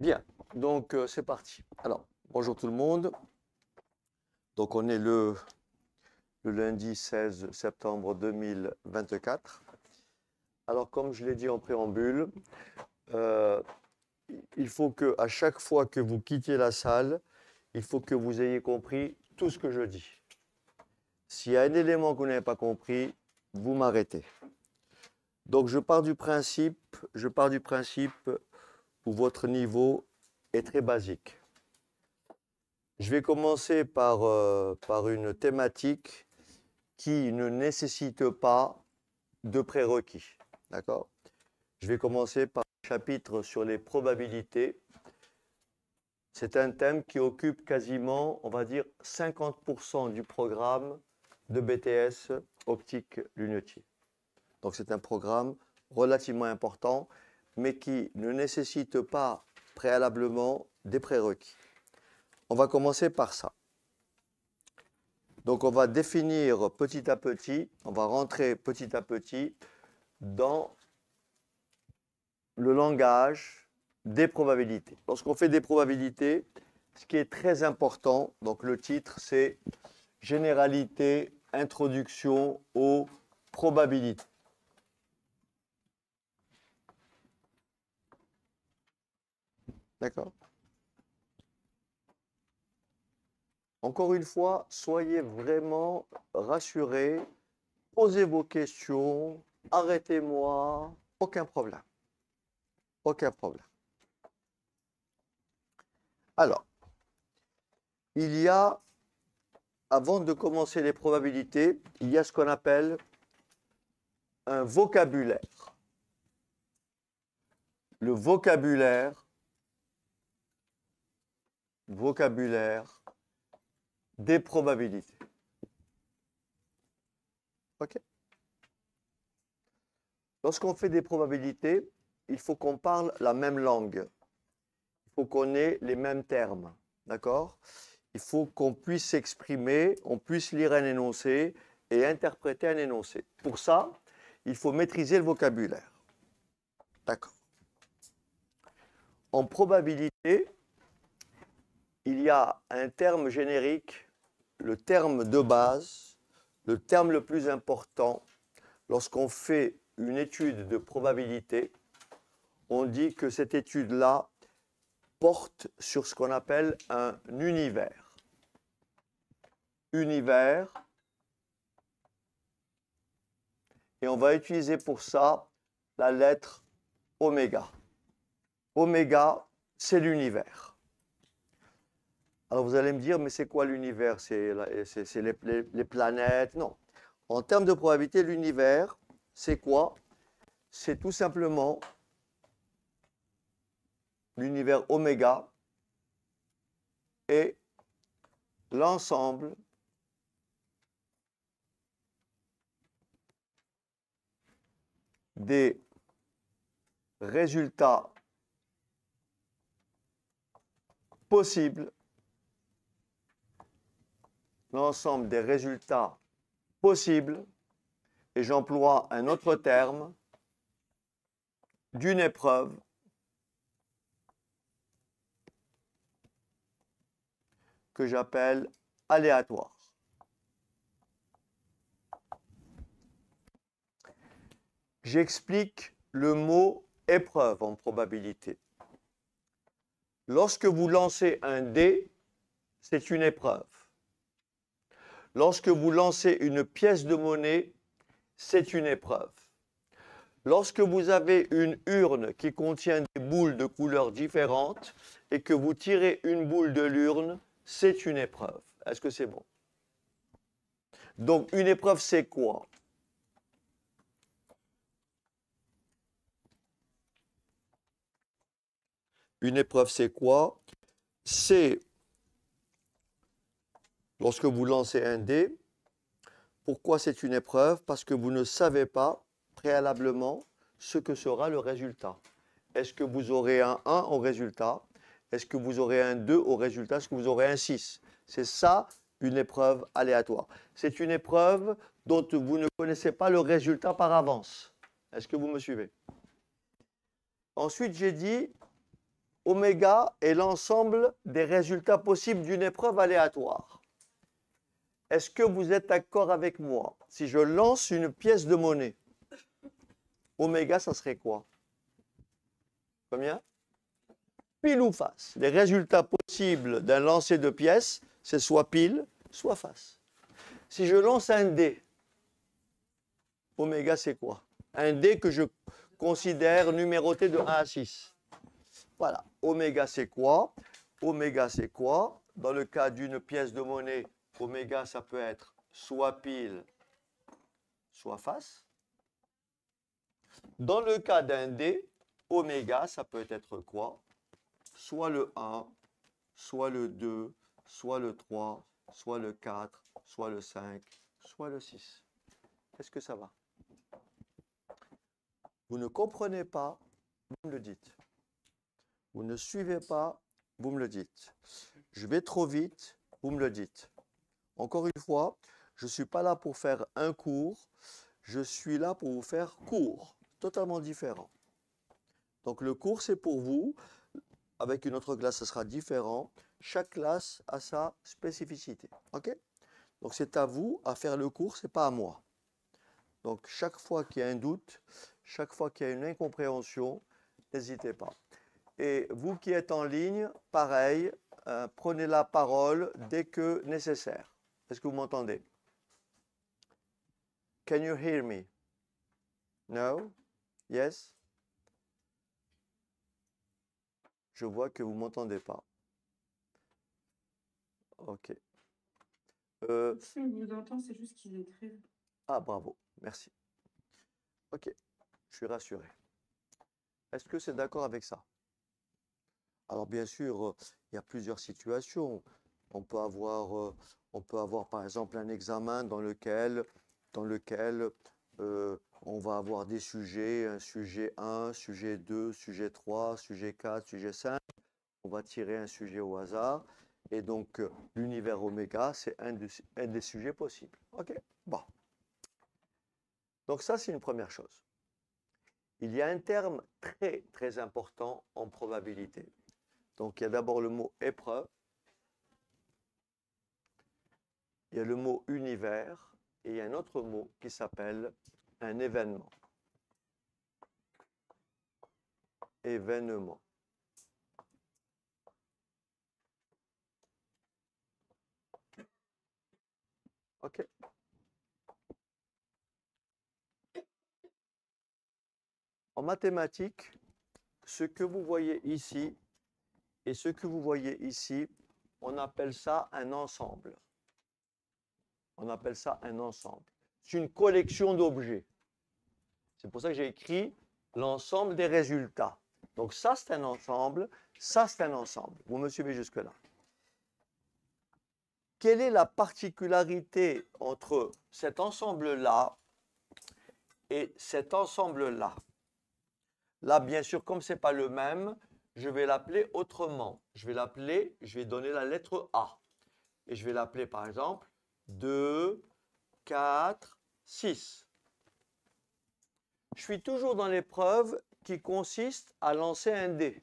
Bien, donc euh, c'est parti. Alors, bonjour tout le monde. Donc on est le, le lundi 16 septembre 2024. Alors comme je l'ai dit en préambule, euh, il faut que à chaque fois que vous quittiez la salle, il faut que vous ayez compris tout ce que je dis. S'il y a un élément que vous n'avez pas compris, vous m'arrêtez. Donc je pars du principe, je pars du principe où votre niveau est très basique. Je vais commencer par, euh, par une thématique qui ne nécessite pas de prérequis. D'accord Je vais commencer par un chapitre sur les probabilités. C'est un thème qui occupe quasiment, on va dire, 50% du programme de BTS optique lunetier. Donc c'est un programme relativement important mais qui ne nécessite pas préalablement des prérequis. On va commencer par ça. Donc on va définir petit à petit, on va rentrer petit à petit dans le langage des probabilités. Lorsqu'on fait des probabilités, ce qui est très important, donc le titre c'est Généralité, introduction aux probabilités. D'accord Encore une fois, soyez vraiment rassurés, posez vos questions, arrêtez-moi, aucun problème. Aucun problème. Alors, il y a, avant de commencer les probabilités, il y a ce qu'on appelle un vocabulaire. Le vocabulaire vocabulaire des probabilités. OK Lorsqu'on fait des probabilités, il faut qu'on parle la même langue. Il faut qu'on ait les mêmes termes. D'accord Il faut qu'on puisse s'exprimer, on puisse lire un énoncé et interpréter un énoncé. Pour ça, il faut maîtriser le vocabulaire. D'accord En probabilité, il y a un terme générique, le terme de base, le terme le plus important. Lorsqu'on fait une étude de probabilité, on dit que cette étude-là porte sur ce qu'on appelle un univers. Univers. Et on va utiliser pour ça la lettre oméga. Oméga, c'est l'univers. Alors vous allez me dire, mais c'est quoi l'univers C'est les, planètes Non. En termes de probabilité, l'univers, c'est quoi C'est tout simplement l'univers oméga et l'ensemble des résultats possibles l'ensemble des résultats possibles, et j'emploie un autre terme, d'une épreuve que j'appelle aléatoire. J'explique le mot épreuve en probabilité. Lorsque vous lancez un dé, c'est une épreuve. Lorsque vous lancez une pièce de monnaie, c'est une épreuve. Lorsque vous avez une urne qui contient des boules de couleurs différentes et que vous tirez une boule de l'urne, c'est une épreuve. Est-ce que c'est bon Donc une épreuve, c'est quoi Une épreuve, c'est quoi C'est Lorsque vous lancez un dé, pourquoi c'est une épreuve Parce que vous ne savez pas préalablement ce que sera le résultat. Est-ce que vous aurez un 1 au résultat Est-ce que vous aurez un 2 au résultat Est-ce que vous aurez un 6 C'est ça une épreuve aléatoire. C'est une épreuve dont vous ne connaissez pas le résultat par avance. Est-ce que vous me suivez Ensuite, j'ai dit oméga est l'ensemble des résultats possibles d'une épreuve aléatoire. Est-ce que vous êtes d'accord avec moi Si je lance une pièce de monnaie, oméga, ça serait quoi Combien Pile ou face. Les résultats possibles d'un lancer de pièces, c'est soit pile, soit face. Si je lance un dé, oméga, c'est quoi Un dé que je considère numéroté de 1 à 6. Voilà. Oméga, c'est quoi Oméga, c'est quoi Dans le cas d'une pièce de monnaie, Oméga, ça peut être soit pile, soit face. Dans le cas d'un dé, oméga, ça peut être quoi Soit le 1, soit le 2, soit le 3, soit le 4, soit le 5, soit le 6. Est-ce que ça va Vous ne comprenez pas, vous me le dites. Vous ne suivez pas, vous me le dites. Je vais trop vite, vous me le dites. Encore une fois, je ne suis pas là pour faire un cours, je suis là pour vous faire cours, totalement différent. Donc le cours, c'est pour vous. Avec une autre classe, ce sera différent. Chaque classe a sa spécificité. OK Donc c'est à vous à faire le cours, c'est pas à moi. Donc chaque fois qu'il y a un doute, chaque fois qu'il y a une incompréhension, n'hésitez pas. Et vous qui êtes en ligne, pareil, euh, prenez la parole dès que nécessaire. Est-ce que vous m'entendez? Can you hear me? No? Yes? Je vois que vous ne m'entendez pas. Ok. Euh, si nous entend, c'est juste qu'ils écrivent. Ah, bravo, merci. Ok, je suis rassuré. Est-ce que c'est d'accord avec ça Alors, bien sûr, euh, il y a plusieurs situations. On peut avoir, euh, on peut avoir par exemple un examen dans lequel, dans lequel euh, on va avoir des sujets, un sujet 1, sujet 2, sujet 3, sujet 4, sujet 5. On va tirer un sujet au hasard. Et donc, euh, l'univers oméga, c'est un, des sujets possibles. OK Bon. Donc ça, c'est une première chose. Il y a un terme très, très important en probabilité. Donc, il y a d'abord le mot épreuve. il y a le mot univers et il y a un autre mot qui s'appelle un événement. Événement. OK. En mathématiques, ce que vous voyez ici et ce que vous voyez ici, on appelle ça un ensemble. On appelle ça un ensemble. C'est une collection d'objets. C'est pour ça que j'ai écrit l'ensemble des résultats. Donc ça, c'est un ensemble. Ça, c'est un ensemble. Vous me suivez jusque-là. Quelle est la particularité entre cet ensemble-là et cet ensemble-là Là, bien sûr, comme ce n'est pas le même, je vais l'appeler autrement. Je vais l'appeler, je vais donner la lettre A. Et je vais l'appeler, par exemple, 2, 4, 6. Je suis toujours dans l'épreuve qui consiste à lancer un dé.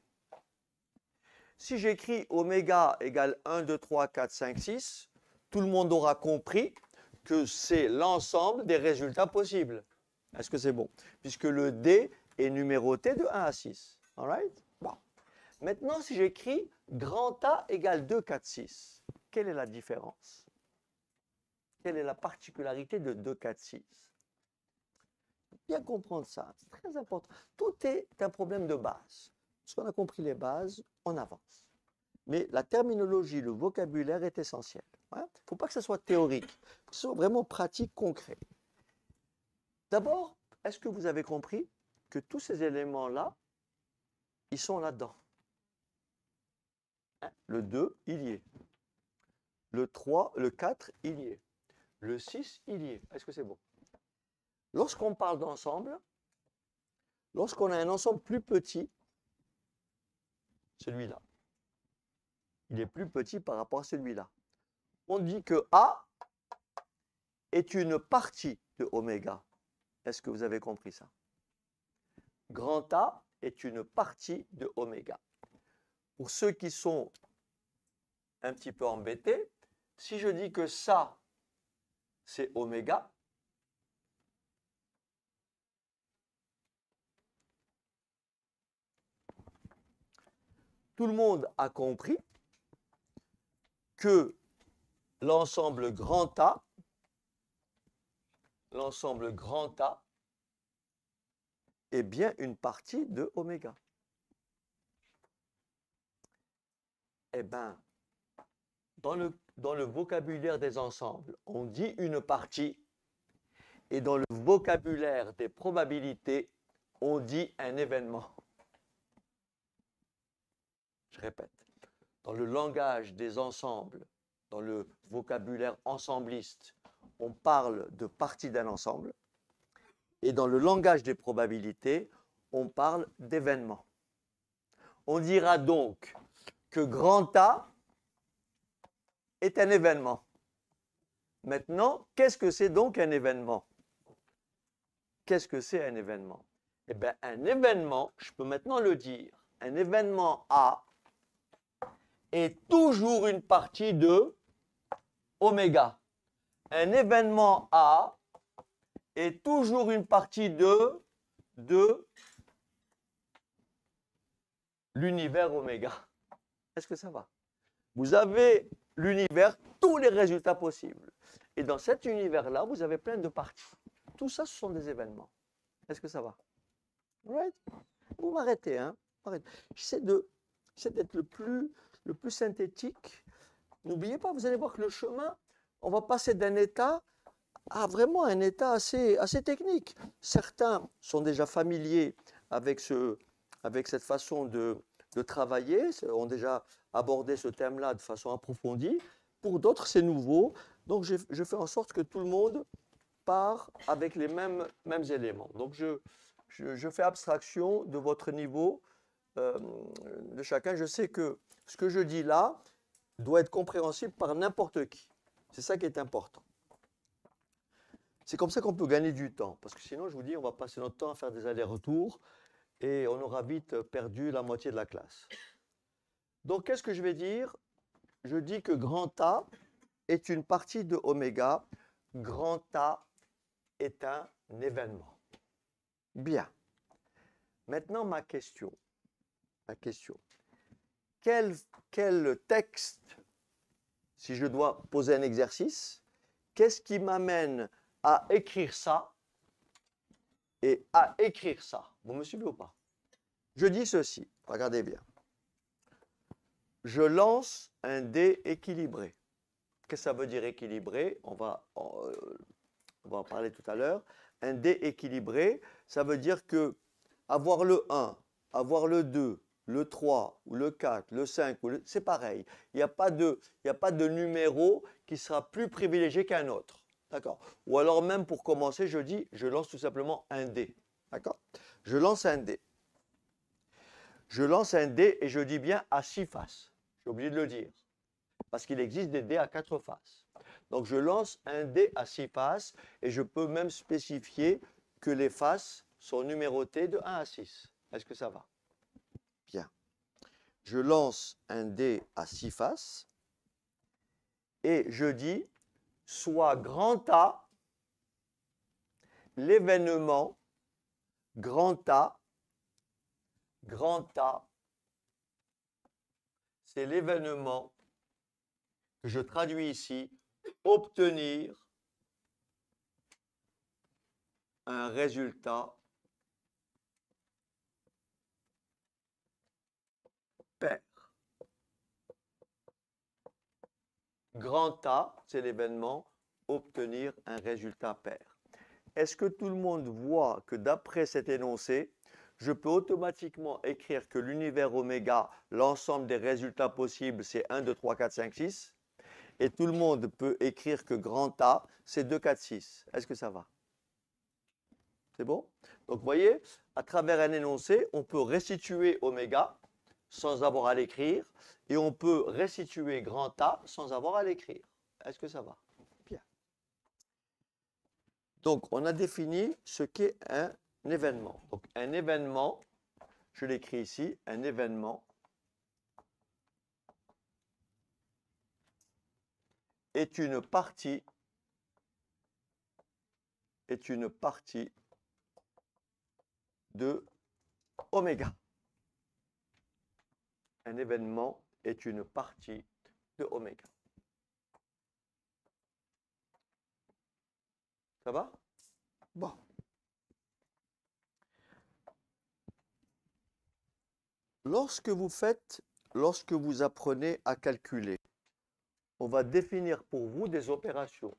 Si j'écris oméga égale 1, 2, 3, 4, 5, 6, tout le monde aura compris que c'est l'ensemble des résultats possibles. Est-ce que c'est bon Puisque le D est numéroté de 1 à 6. All right bon. Maintenant, si j'écris grand A égale 2, 4, 6, quelle est la différence quelle est la particularité de 2, 4, 6 Bien comprendre ça, c'est très important. Tout est un problème de base. Si on a compris les bases, on avance. Mais la terminologie, le vocabulaire est essentiel. Il hein. ne faut pas que ce soit théorique, que ce soit vraiment pratique, concret. D'abord, est-ce que vous avez compris que tous ces éléments-là, ils sont là-dedans Le 2, il y est. Le 3, le 4, il y est. Le 6, il y est. Est-ce que c'est bon Lorsqu'on parle d'ensemble, lorsqu'on a un ensemble plus petit, celui-là, il est plus petit par rapport à celui-là. On dit que A est une partie de oméga. Est-ce que vous avez compris ça Grand A est une partie de oméga. Pour ceux qui sont un petit peu embêtés, si je dis que ça c'est oméga. Tout le monde a compris que l'ensemble grand A, l'ensemble grand A est bien une partie de oméga. Eh bien, dans le dans le vocabulaire des ensembles, on dit une partie, et dans le vocabulaire des probabilités, on dit un événement. Je répète, dans le langage des ensembles, dans le vocabulaire ensembliste, on parle de partie d'un ensemble, et dans le langage des probabilités, on parle d'événement. On dira donc que grand A est un événement. Maintenant, qu'est-ce que c'est donc un événement Qu'est-ce que c'est un événement Eh bien, un événement, je peux maintenant le dire, un événement A est toujours une partie de oméga. Un événement A est toujours une partie de, de l'univers oméga. Est-ce que ça va Vous avez l'univers, tous les résultats possibles. Et dans cet univers-là, vous avez plein de parties. Tout ça, ce sont des événements. Est-ce que ça va Vous m'arrêtez, hein J'essaie d'être le plus, le plus synthétique. N'oubliez pas, vous allez voir que le chemin, on va passer d'un état à vraiment un état assez, assez technique. Certains sont déjà familiers avec, ce, avec cette façon de, de travailler, ont déjà aborder ce thème-là de façon approfondie. Pour d'autres, c'est nouveau. Donc, je, fais en sorte que tout le monde part avec les mêmes, mêmes éléments. Donc, je, fais abstraction de votre niveau euh, de chacun. Je sais que ce que je dis là doit être compréhensible par n'importe qui. C'est ça qui est important. C'est comme ça qu'on peut gagner du temps. Parce que sinon, je vous dis, on va passer notre temps à faire des allers-retours et on aura vite perdu la moitié de la classe. Donc, qu'est-ce que je vais dire Je dis que grand A est une partie de oméga. Grand A est un événement. Bien. Maintenant, ma question. Ma question. Quel, quel texte, si je dois poser un exercice, qu'est-ce qui m'amène à écrire ça et à écrire ça Vous me suivez ou pas Je dis ceci. Regardez bien je lance un dé équilibré. Qu'est-ce que ça veut dire équilibré euh, on va, en, parler tout à l'heure. Un dé équilibré, ça veut dire que avoir le 1, avoir le 2, le 3 ou le 4, le 5, c'est pareil. Il n'y a, pas de, numéro qui sera plus privilégié qu'un autre. D'accord Ou alors même pour commencer, je dis, je lance tout simplement un dé. D'accord Je lance un dé. Je lance un dé et je dis bien à six faces. J'ai oublié de le dire. Parce qu'il existe des dés à quatre faces. Donc je lance un dé à six faces et je peux même spécifier que les faces sont numérotées de 1 à 6. Est-ce que ça va Bien. Je lance un dé à six faces et je dis soit grand A l'événement grand A grand A c'est l'événement que je traduis ici, obtenir un résultat pair. Grand A, c'est l'événement, obtenir un résultat pair. Est-ce que tout le monde voit que d'après cet énoncé, je peux automatiquement écrire que l'univers oméga, l'ensemble des résultats possibles, c'est 1, 2, 3, 4, 5, 6. Et tout le monde peut écrire que grand A, c'est 2, 4, 6. Est-ce que ça va C'est bon Donc, vous voyez, à travers un énoncé, on peut restituer oméga sans avoir à l'écrire et on peut restituer grand A sans avoir à l'écrire. Est-ce que ça va Bien. Donc, on a défini ce qu'est un un événement. Donc un événement, je l'écris ici, un événement est une partie est une partie de oméga. Un événement est une partie de oméga. Ça va Bon. Lorsque vous faites, lorsque vous apprenez à calculer, on va définir pour vous des opérations.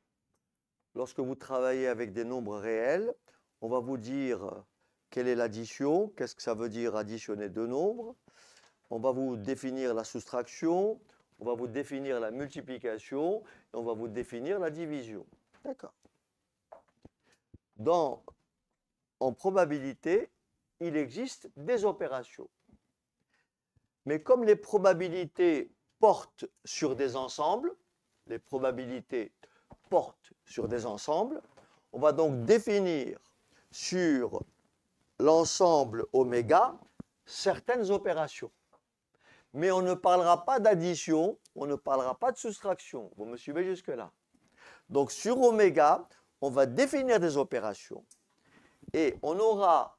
Lorsque vous travaillez avec des nombres réels, on va vous dire quelle est l'addition, qu'est-ce que ça veut dire additionner deux nombres. On va vous définir la soustraction, on va vous définir la multiplication et on va vous définir la division. D'accord. Dans, en probabilité, il existe des opérations. Mais comme les probabilités portent sur des ensembles, les probabilités portent sur des ensembles, on va donc définir sur l'ensemble oméga certaines opérations. Mais on ne parlera pas d'addition, on ne parlera pas de soustraction. Vous me suivez jusque-là Donc sur oméga, on va définir des opérations et on aura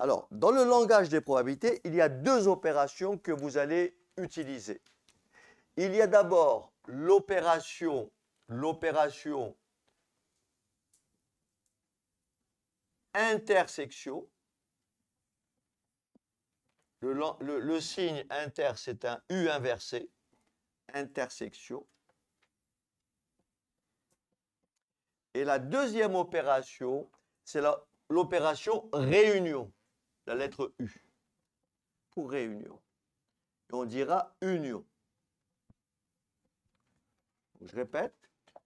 alors, dans le langage des probabilités, il y a deux opérations que vous allez utiliser. Il y a d'abord l'opération l'opération intersection. Le, signe inter, c'est un U inversé, intersection. Et la deuxième opération, c'est l'opération réunion la lettre U pour réunion. Et on dira union. Je répète,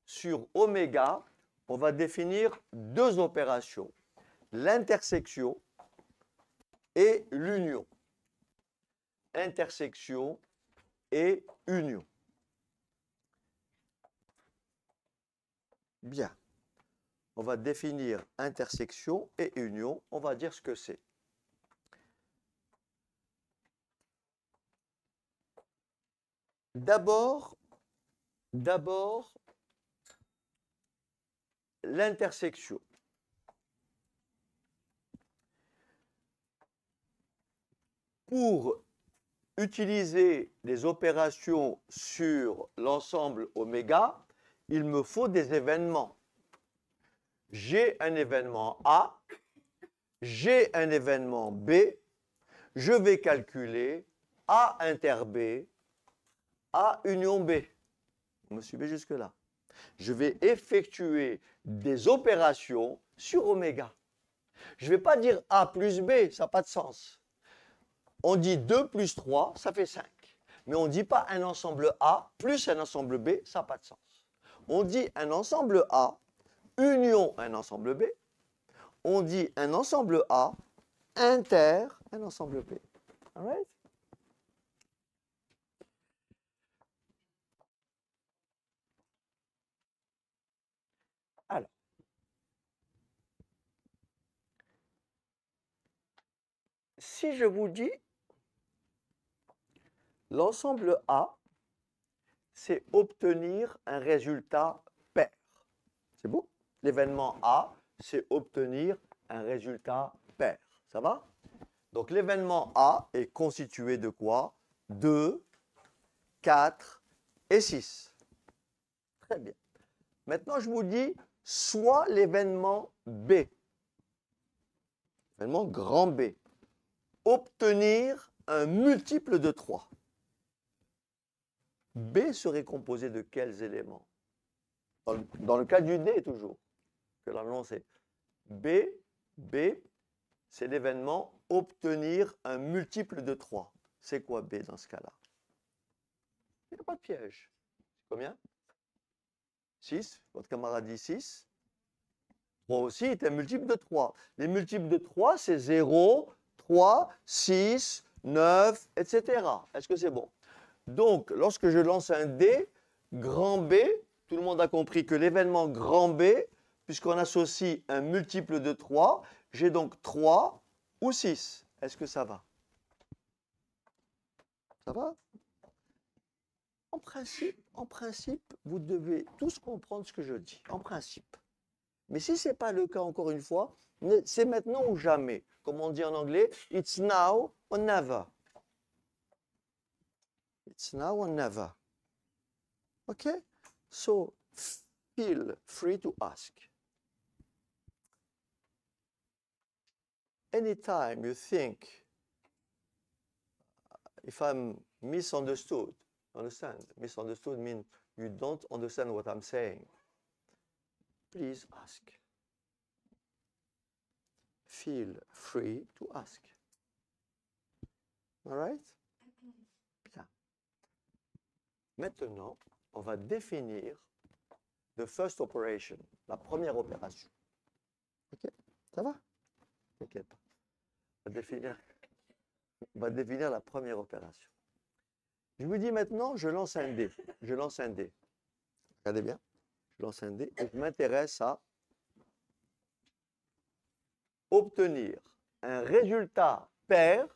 sur oméga, on va définir deux opérations, l'intersection et l'union. Intersection et union. Bien. On va définir intersection et union. On va dire ce que c'est. D'abord, d'abord, l'intersection. Pour utiliser les opérations sur l'ensemble oméga, il me faut des événements. J'ai un événement A, j'ai un événement B, je vais calculer A inter B a union B. Vous me suivez jusque-là Je vais effectuer des opérations sur oméga. Je ne vais pas dire A plus B, ça n'a pas de sens. On dit 2 plus 3, ça fait 5. Mais on ne dit pas un ensemble A plus un ensemble B, ça n'a pas de sens. On dit un ensemble A, union un ensemble B. On dit un ensemble A, inter un ensemble B. All right si je vous dis l'ensemble A, c'est obtenir un résultat pair. C'est bon L'événement A, c'est obtenir un résultat pair. Ça va Donc l'événement A est constitué de quoi 2, 4 et 6. Très bien. Maintenant, je vous dis soit l'événement B, l'événement grand B, obtenir un multiple de 3. B serait composé de quels éléments dans le, cas du D toujours, que l'annonce B, B, c'est l'événement obtenir un multiple de 3. C'est quoi B dans ce cas-là Il n'y a pas de piège. Combien 6, votre camarade dit 6. 3 aussi est un multiple de 3. Les multiples de 3, c'est 0, 3, 6, 9, etc. Est-ce que c'est bon Donc, lorsque je lance un D, grand B, tout le monde a compris que l'événement grand B, puisqu'on associe un multiple de 3, j'ai donc 3 ou 6. Est-ce que ça va Ça va en principe, en principe, vous devez tous comprendre ce que je dis, en principe. Mais si ce n'est pas le cas, encore une fois, c'est maintenant ou jamais. Comme on dit en anglais, it's now or never. It's now or never. OK? So feel free to ask. Anytime you think, uh, if I'm misunderstood, understand? Misunderstood means you don't understand what I'm saying. Please ask feel free to ask. All right? Bien. Maintenant, on va définir the first operation, la première opération. OK? Ça va? T'inquiète pas. On va, définir, on va définir la première opération. Je vous dis maintenant, je lance un dé. Je lance un dé. Regardez bien. Je lance un dé et je m'intéresse à obtenir un résultat pair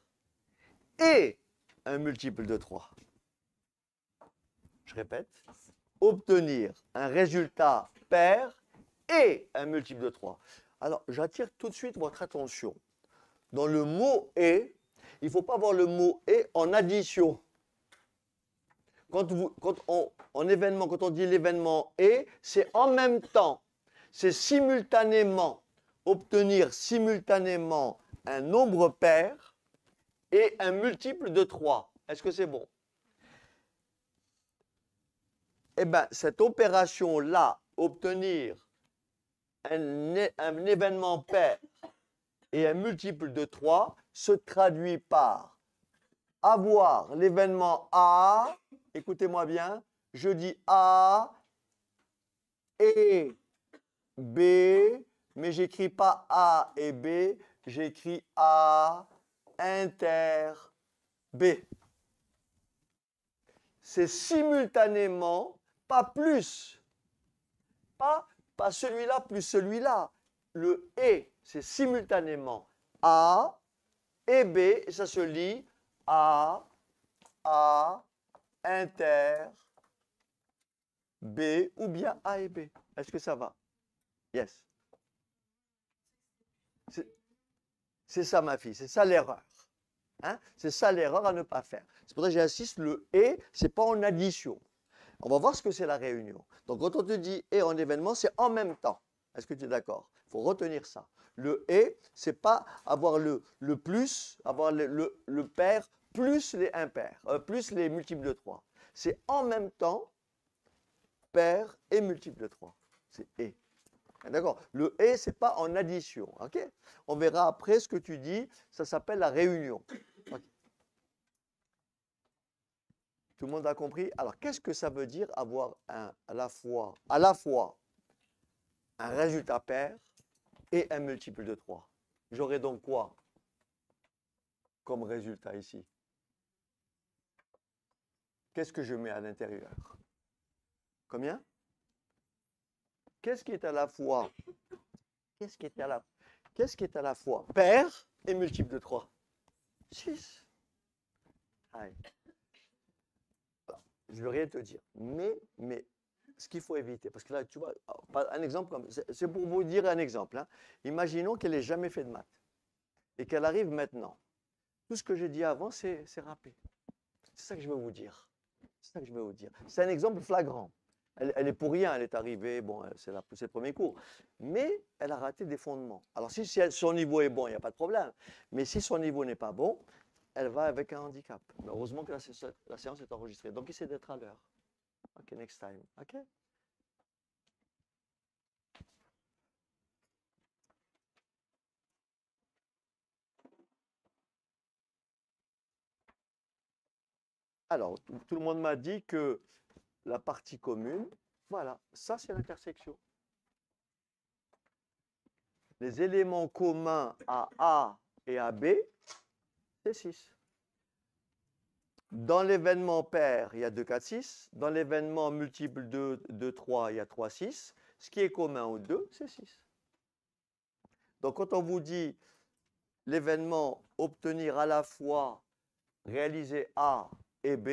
et un multiple de 3. Je répète, obtenir un résultat pair et un multiple de 3. Alors, j'attire tout de suite votre attention. Dans le mot « et », il ne faut pas voir le mot « et » en addition. Quand, on, événement, quand on dit l'événement « et », c'est en même temps, c'est simultanément obtenir simultanément un nombre pair et un multiple de 3. Est-ce que c'est bon Eh bien, cette opération-là, obtenir un, événement pair et un multiple de 3, se traduit par avoir l'événement A, écoutez-moi bien, je dis A et B mais j'écris pas A et B, j'écris A inter B. C'est simultanément, pas plus. Pas, pas celui-là plus celui-là. Le E, c'est simultanément A et B, et ça se lit A, A, inter, B, ou bien A et B. Est-ce que ça va Yes. C'est ça, ma fille, c'est ça l'erreur. Hein. C'est ça l'erreur à ne pas faire. C'est pour ça que j'insiste, le et, c'est pas en addition. On va voir ce que c'est la réunion. Donc quand on te dit et en événement, c'est en même temps. Est-ce que tu es d'accord Il faut retenir ça. Le et, c'est pas avoir le, le plus, avoir le, le, plus les impairs, euh, plus les multiples de 3. C'est en même temps père et multiple de 3. C'est et. D'accord Le et, c'est pas en addition. OK On verra après ce que tu dis. Ça s'appelle la réunion. Tout le monde a compris Alors, qu'est-ce que ça veut dire avoir un, à, la fois, à la fois un résultat pair et un multiple de 3 J'aurai donc quoi comme résultat ici Qu'est-ce que je mets à l'intérieur Combien qu'est-ce qui est à la fois Qu'est-ce qui est à la Qu'est-ce qui est à la fois père et multiple de 3 6. Je ne veux rien te dire. Mais, mais ce qu'il faut éviter, parce que là, tu vois, un exemple comme. C'est pour vous dire un exemple. Hein. Imaginons qu'elle n'ait jamais fait de maths et qu'elle arrive maintenant. Tout ce que j'ai dit avant, c'est râpé. C'est ça que je veux vous dire. C'est ça que je veux vous dire. C'est un exemple flagrant. Elle, est pour rien, elle est arrivée, bon, euh, c'est le premier cours. Mais elle a raté des fondements. Alors si, son niveau est bon, il n'y a pas de problème. Mais si son niveau n'est pas bon, elle va avec un handicap. heureusement que la, séance est enregistrée. Donc essaie d'être à l'heure. OK, next time. OK Alors, tout le monde m'a dit que la partie commune. Voilà, ça c'est l'intersection. Les éléments communs à A et à B, c'est 6. Dans l'événement pair, il y a 2, 4, 6. Dans l'événement multiple 2, 2, 3, il y a 3, 6. Ce qui est commun aux deux, c'est 6. Donc quand on vous dit l'événement obtenir à la fois réaliser A et B,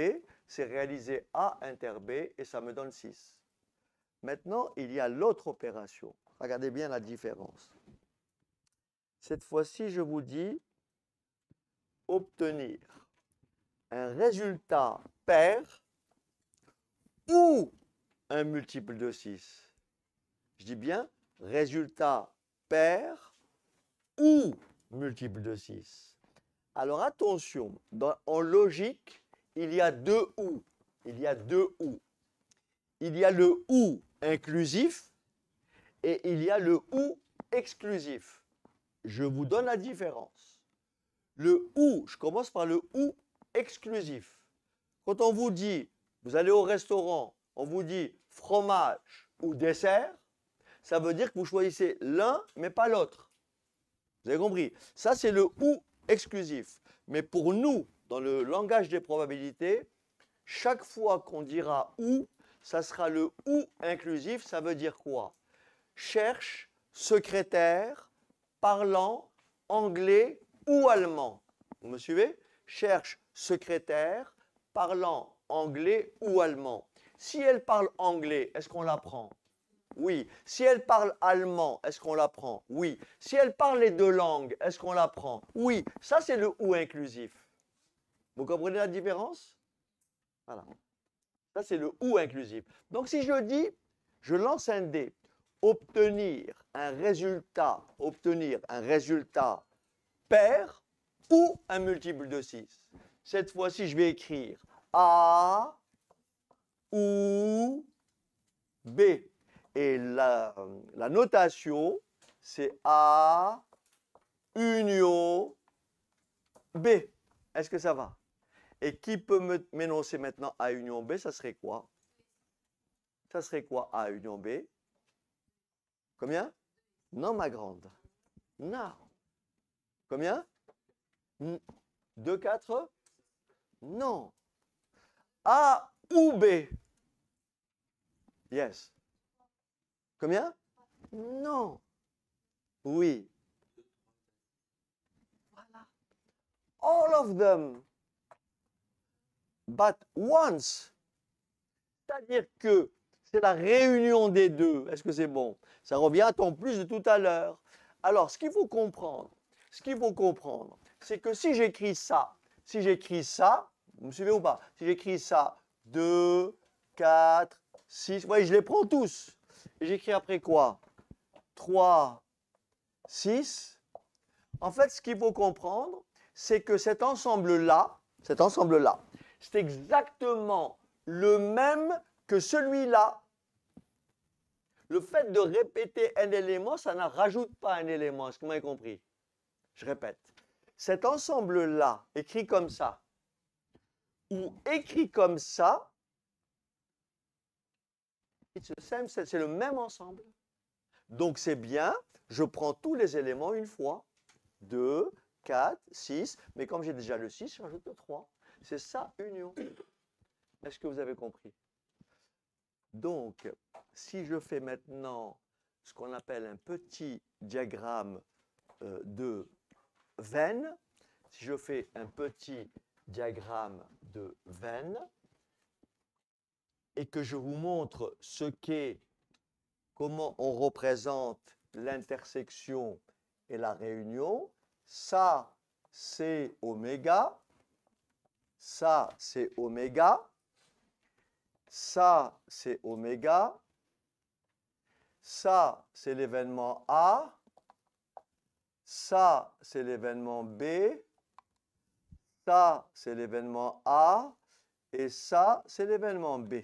c'est réaliser A inter B et ça me donne 6. Maintenant, il y a l'autre opération. Regardez bien la différence. Cette fois-ci, je vous dis obtenir un résultat pair ou un multiple de 6. Je dis bien résultat pair ou multiple de 6. Alors attention, en logique, il y a deux ou. Il y a deux ou. Il y a le ou inclusif et il y a le ou exclusif. Je vous donne la différence. Le ou, je commence par le ou exclusif. Quand on vous dit, vous allez au restaurant, on vous dit fromage ou dessert, ça veut dire que vous choisissez l'un mais pas l'autre. Vous avez compris Ça, c'est le ou exclusif. Mais pour nous, dans le langage des probabilités, chaque fois qu'on dira ou, ça sera le ou inclusif, ça veut dire quoi Cherche secrétaire parlant anglais ou allemand. Vous me suivez Cherche secrétaire parlant anglais ou allemand. Si elle parle anglais, est-ce qu'on l'apprend Oui. Si elle parle allemand, est-ce qu'on l'apprend Oui. Si elle parle les deux langues, est-ce qu'on l'apprend Oui. Ça, c'est le ou inclusif. Vous comprenez la différence Voilà. Ça, c'est le ou inclusif. Donc, si je dis, je lance un dé, obtenir un résultat, obtenir un résultat pair ou un multiple de 6. Cette fois-ci, je vais écrire A ou B. Et la notation, c'est A union B. Est-ce que ça va et qui peut m'énoncer maintenant A union B Ça serait quoi Ça serait quoi A union B Combien Non, ma grande. Non. Combien 2, 4 Non. A ou B Yes. Combien Non. Oui. Voilà. All of them but once. C'est-à-dire que c'est la réunion des deux. Est-ce que c'est bon Ça revient à ton plus de tout à l'heure. Alors, ce qu'il faut comprendre, ce qu'il faut comprendre, c'est que si j'écris ça, si j'écris ça, vous me suivez ou pas Si j'écris ça, 2, 4, 6, voyez, je les prends tous. Et j'écris après quoi 3, 6. En fait, ce qu'il faut comprendre, c'est que cet ensemble-là, cet ensemble-là, c'est exactement le même que celui-là. Le fait de répéter un élément, ça ne rajoute pas un élément. Est-ce que vous m'avez compris Je répète. Cet ensemble-là, écrit comme ça, ou écrit comme ça, c'est le même ensemble. Donc c'est bien, je prends tous les éléments une fois. 2, 4, 6, mais comme j'ai déjà le 6, je rajoute le 3. C'est ça, union. Est-ce que vous avez compris Donc, si je fais maintenant ce qu'on appelle un petit diagramme euh, de veine, si je fais un petit diagramme de veine et que je vous montre ce qu'est, comment on représente l'intersection et la réunion, ça c'est oméga, ça c'est oméga, ça c'est oméga, ça c'est l'événement A, ça c'est l'événement B, ça c'est l'événement A, et ça c'est l'événement B.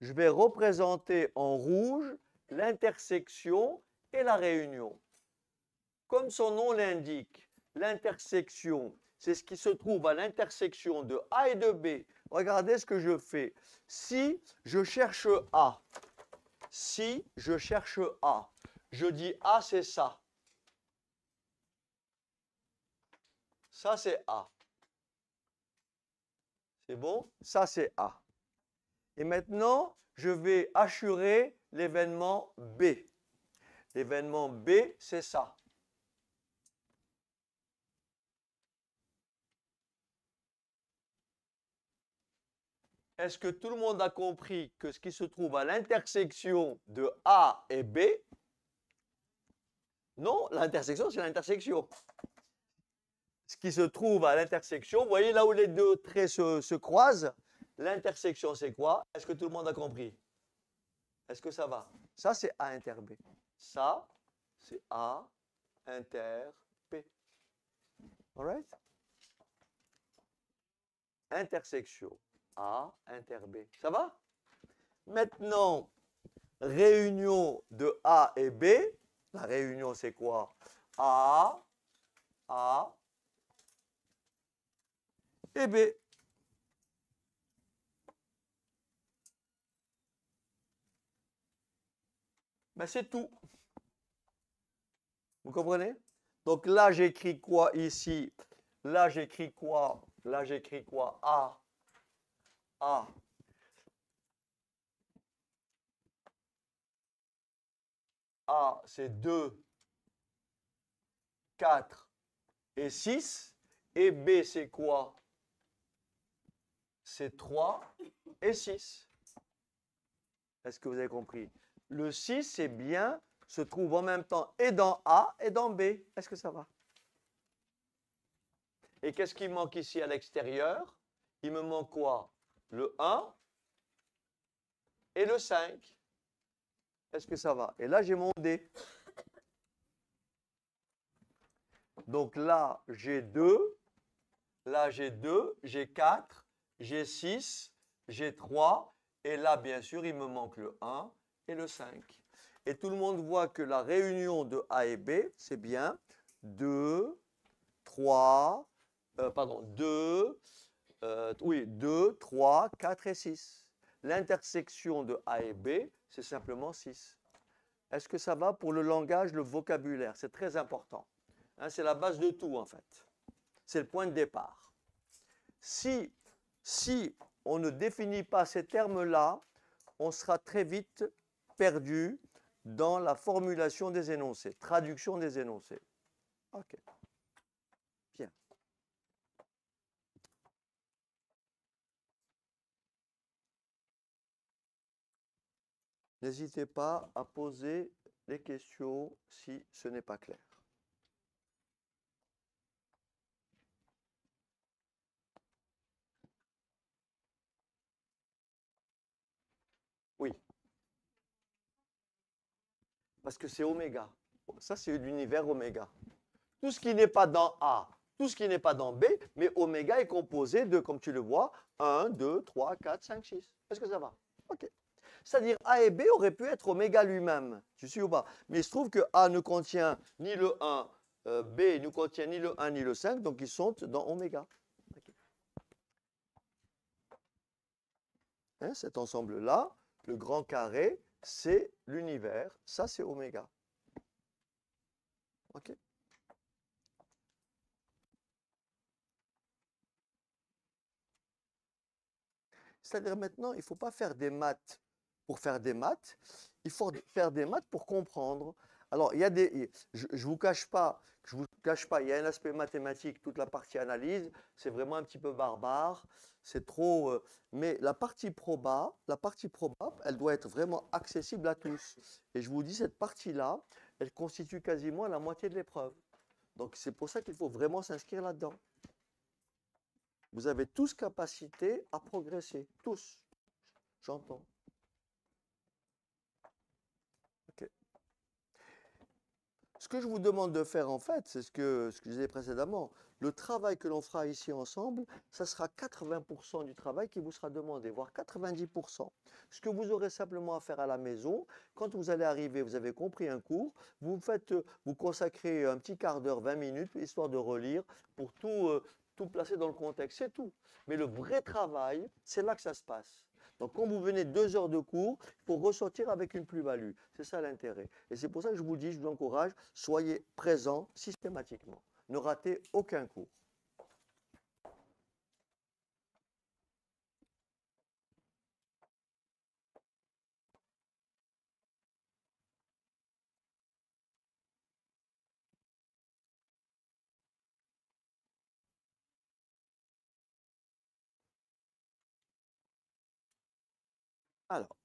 Je vais représenter en rouge l'intersection et la réunion. Comme son nom l'indique, l'intersection c'est ce qui se trouve à l'intersection de A et de B. Regardez ce que je fais. Si je cherche A, si je cherche A, je dis A, c'est ça. Ça, c'est A. C'est bon Ça, c'est A. Et maintenant, je vais assurer l'événement B. L'événement B, c'est ça. est-ce que tout le monde a compris que ce qui se trouve à l'intersection de A et B, non, l'intersection, c'est l'intersection. Ce qui se trouve à l'intersection, vous voyez là où les deux traits se, croisent, l'intersection, c'est quoi Est-ce que tout le monde a compris Est-ce que ça va Ça, c'est A inter B. Ça, c'est A inter P. All right Intersection a inter B. Ça va Maintenant, réunion de A et B. La réunion, c'est quoi A, A et B. Ben, c'est tout. Vous comprenez Donc là, j'écris quoi ici Là, j'écris quoi Là, j'écris quoi A a. Ah. Ah, c'est 2, 4 et 6. Et B, c'est quoi C'est 3 et 6. Est-ce que vous avez compris Le 6, c'est bien, se trouve en même temps et dans A et dans B. Est-ce que ça va Et qu'est-ce qui manque ici à l'extérieur Il me manque quoi le 1 et le 5. Est-ce que ça va Et là, j'ai mon D. Donc là, j'ai 2. Là, j'ai 2, j'ai 4, j'ai 6, j'ai 3. Et là, bien sûr, il me manque le 1 et le 5. Et tout le monde voit que la réunion de A et B, c'est bien 2, 3, euh, pardon, 2, euh, oui, 2, 3, 4 et 6. L'intersection de A et B, c'est simplement 6. Est-ce que ça va pour le langage, le vocabulaire C'est très important. Hein, c'est la base de tout, en fait. C'est le point de départ. Si, si on ne définit pas ces termes-là, on sera très vite perdu dans la formulation des énoncés, traduction des énoncés. OK. N'hésitez pas à poser des questions si ce n'est pas clair. Oui. Parce que c'est oméga. Ça, c'est l'univers oméga. Tout ce qui n'est pas dans A, tout ce qui n'est pas dans B, mais oméga est composé de, comme tu le vois, 1, 2, 3, 4, 5, 6. Est-ce que ça va OK. C'est-à-dire A et B auraient pu être oméga lui-même. Tu suis ou pas Mais il se trouve que A ne contient ni le 1, euh, B ne contient ni le 1 ni le 5, donc ils sont dans oméga. Hein, cet ensemble-là, le grand carré, c'est l'univers. Ça, c'est oméga. OK C'est-à-dire maintenant, il ne faut pas faire des maths pour faire des maths, il faut faire des maths pour comprendre. Alors, il y a des, je, ne vous cache pas, je vous cache pas, il y a un aspect mathématique, toute la partie analyse, c'est vraiment un petit peu barbare, c'est trop. Euh, mais la partie proba, la partie proba, elle doit être vraiment accessible à tous. Et je vous dis, cette partie-là, elle constitue quasiment la moitié de l'épreuve. Donc, c'est pour ça qu'il faut vraiment s'inscrire là-dedans. Vous avez tous capacité à progresser, tous. J'entends. Ce que je vous demande de faire en fait, c'est ce que, je disais précédemment, le travail que l'on fera ici ensemble, ça sera 80% du travail qui vous sera demandé, voire 90%. Ce que vous aurez simplement à faire à la maison, quand vous allez arriver, vous avez compris un cours, vous faites, vous consacrez un petit quart d'heure, 20 minutes, histoire de relire pour tout, euh, tout placer dans le contexte, c'est tout. Mais le vrai travail, c'est là que ça se passe. Donc quand vous venez deux heures de cours, il faut ressortir avec une plus-value. C'est ça l'intérêt. Et c'est pour ça que je vous dis, je vous encourage, soyez présents systématiquement. Ne ratez aucun cours. Alors.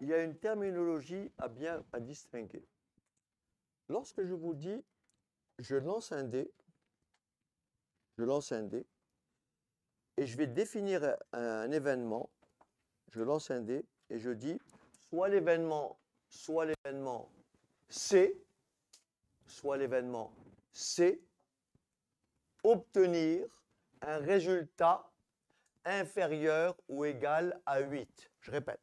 Il y a une terminologie à bien à distinguer. Lorsque je vous dis je lance un dé, je lance un dé, et je vais définir un, événement, je lance un dé et je dis soit l'événement, soit l'événement C, soit l'événement C, obtenir un résultat inférieur ou égal à 8. Je répète,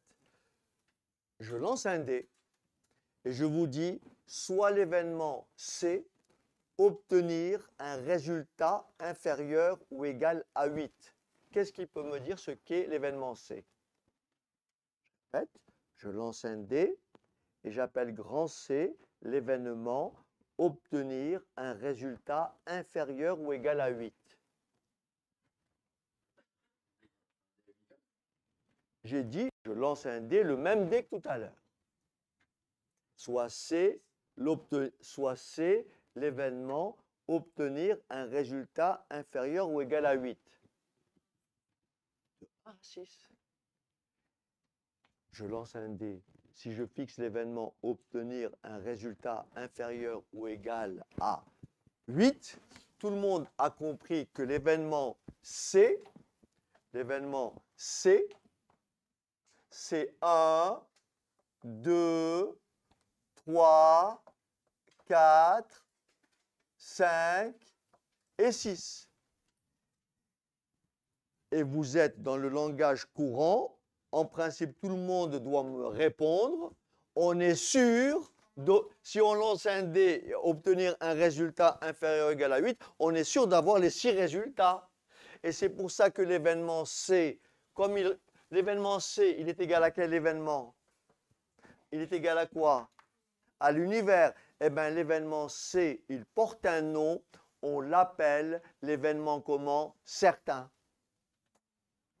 je lance un dé et je vous dis soit l'événement C, obtenir un résultat inférieur ou égal à 8. Qu'est-ce qui peut me dire ce qu'est l'événement C Je répète, je lance un dé et j'appelle grand C l'événement obtenir un résultat inférieur ou égal à 8. j'ai dit, je lance un dé, le même dé que tout à l'heure. Soit C, l'événement, obtenir un résultat inférieur ou égal à 8. 6. Ah, je lance un dé. Si je fixe l'événement obtenir un résultat inférieur ou égal à 8, tout le monde a compris que l'événement C, l'événement C, c'est 1, 2, 3, 4, 5 et 6. Et vous êtes dans le langage courant. En principe, tout le monde doit me répondre. On est sûr, de, si on lance un dé obtenir un résultat inférieur ou égal à 8, on est sûr d'avoir les 6 résultats. Et c'est pour ça que l'événement C, comme il, l'événement C, il est égal à quel événement Il est égal à quoi À l'univers. Eh bien, l'événement C, il porte un nom, on l'appelle l'événement comment Certain.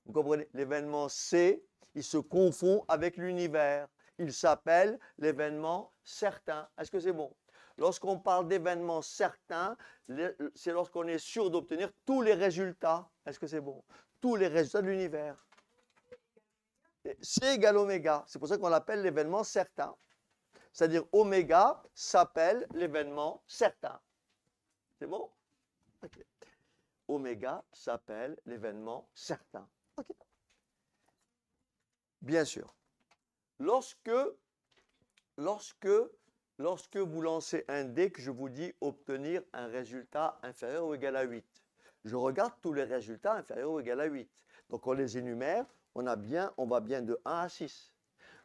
Vous comprenez L'événement C, il se confond avec l'univers. Il s'appelle l'événement certain. Est-ce que c'est bon Lorsqu'on parle d'événement certain, c'est lorsqu'on est sûr d'obtenir tous les résultats. Est-ce que c'est bon Tous les résultats de l'univers. C égale oméga. C'est pour ça qu'on l'appelle l'événement certain. C'est-à-dire oméga s'appelle l'événement certain. C'est bon Ok. Oméga s'appelle l'événement certain. Ok. Bien sûr. Lorsque, lorsque, lorsque vous lancez un dé que je vous dis obtenir un résultat inférieur ou égal à 8, je regarde tous les résultats inférieurs ou égal à 8. Donc on les énumère, on, a bien, on va bien de 1 à 6.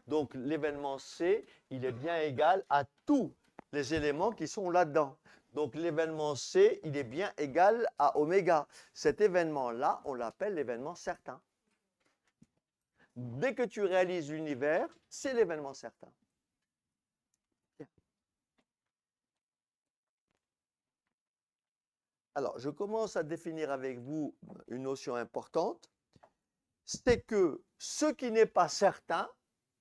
Donc l'événement C, il est bien égal à tous les éléments qui sont là-dedans. Donc l'événement C, il est bien égal à oméga. Cet événement-là, on l'appelle l'événement certain. Dès que tu réalises l'univers, c'est l'événement certain. Alors, je commence à définir avec vous une notion importante c'est que ce qui n'est pas certain,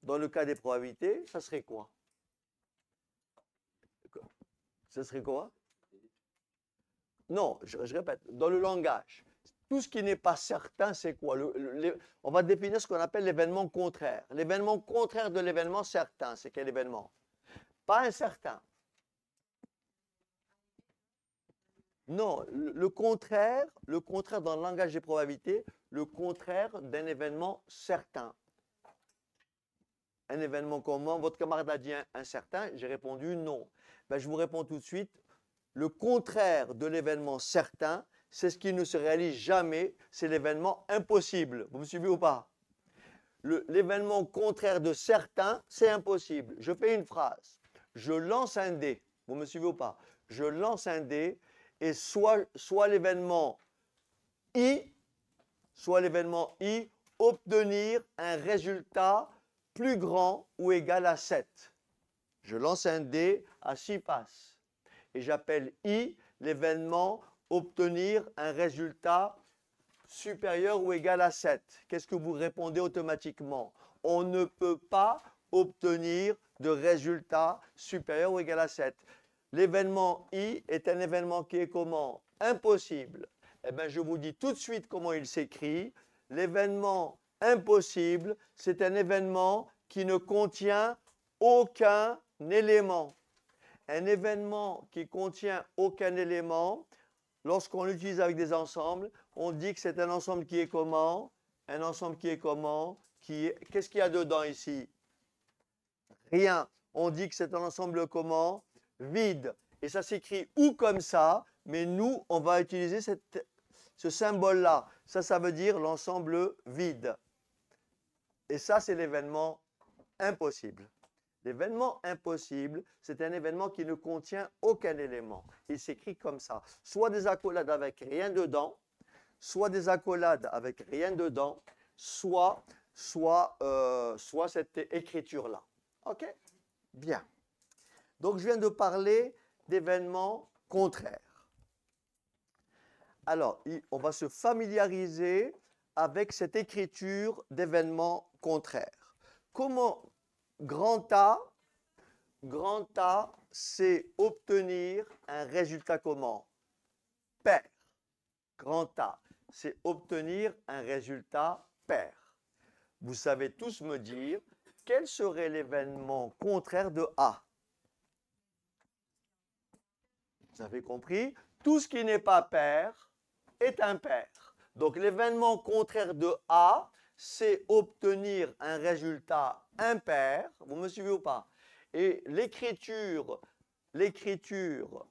dans le cas des probabilités, ça serait quoi Ça serait quoi Non, je, répète, dans le langage, tout ce qui n'est pas certain, c'est quoi On va définir ce qu'on appelle l'événement contraire. L'événement contraire de l'événement certain, c'est quel événement Pas incertain. Non, le contraire, le contraire dans le langage des probabilités, le contraire d'un événement certain. Un événement comment votre camarade a dit un, certain, j'ai répondu non. Ben, je vous réponds tout de suite, le contraire de l'événement certain, c'est ce qui ne se réalise jamais, c'est l'événement impossible. Vous me suivez ou pas L'événement contraire de certain, c'est impossible. Je fais une phrase, je lance un dé, vous me suivez ou pas Je lance un dé et soit, soit l'événement I soit l'événement I, obtenir un résultat plus grand ou égal à 7. Je lance un dé à 6 passes. Et j'appelle I l'événement obtenir un résultat supérieur ou égal à 7. Qu'est-ce que vous répondez automatiquement On ne peut pas obtenir de résultat supérieur ou égal à 7. L'événement I est un événement qui est comment Impossible. Eh ben, je vous dis tout de suite comment il s'écrit. L'événement impossible, c'est un événement qui ne contient aucun élément. Un événement qui contient aucun élément, lorsqu'on l'utilise avec des ensembles, on dit que c'est un ensemble qui est comment Un ensemble qui est comment Qu'est-ce qu'il y a dedans ici Rien. On dit que c'est un ensemble comment Vide. Et ça s'écrit ou comme ça, mais nous, on va utiliser cette ce symbole-là. Ça, ça veut dire l'ensemble vide. Et ça, c'est l'événement impossible. L'événement impossible, c'est un événement qui ne contient aucun élément. Il s'écrit comme ça. Soit des accolades avec rien dedans, soit des accolades avec rien dedans, soit, soit, euh, soit cette écriture-là. OK Bien. Donc, je viens de parler d'événements contraires. Alors, on va se familiariser avec cette écriture d'événements contraires. Comment grand A, grand A, c'est obtenir un résultat comment Pair. Grand A, c'est obtenir un résultat pair. Vous savez tous me dire quel serait l'événement contraire de A Vous avez compris Tout ce qui n'est pas pair est impair. Donc l'événement contraire de A, c'est obtenir un résultat impair. Vous me suivez ou pas Et l'écriture, l'écriture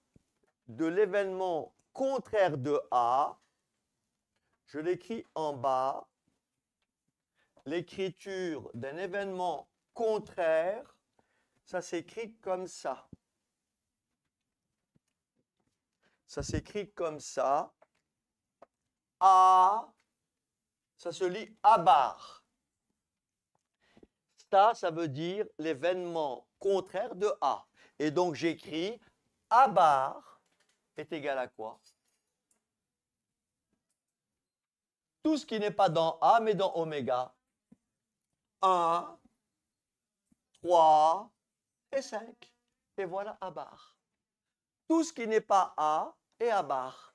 de l'événement contraire de A, je l'écris en bas. L'écriture d'un événement contraire, ça s'écrit comme ça. Ça s'écrit comme ça. A, ça se lit Abar. Sta, ça veut dire l'événement contraire de A. Et donc j'écris bar est égal à quoi Tout ce qui n'est pas dans A, mais dans oméga. 1, 3 et 5. Et voilà bar. Tout ce qui n'est pas A est Abar.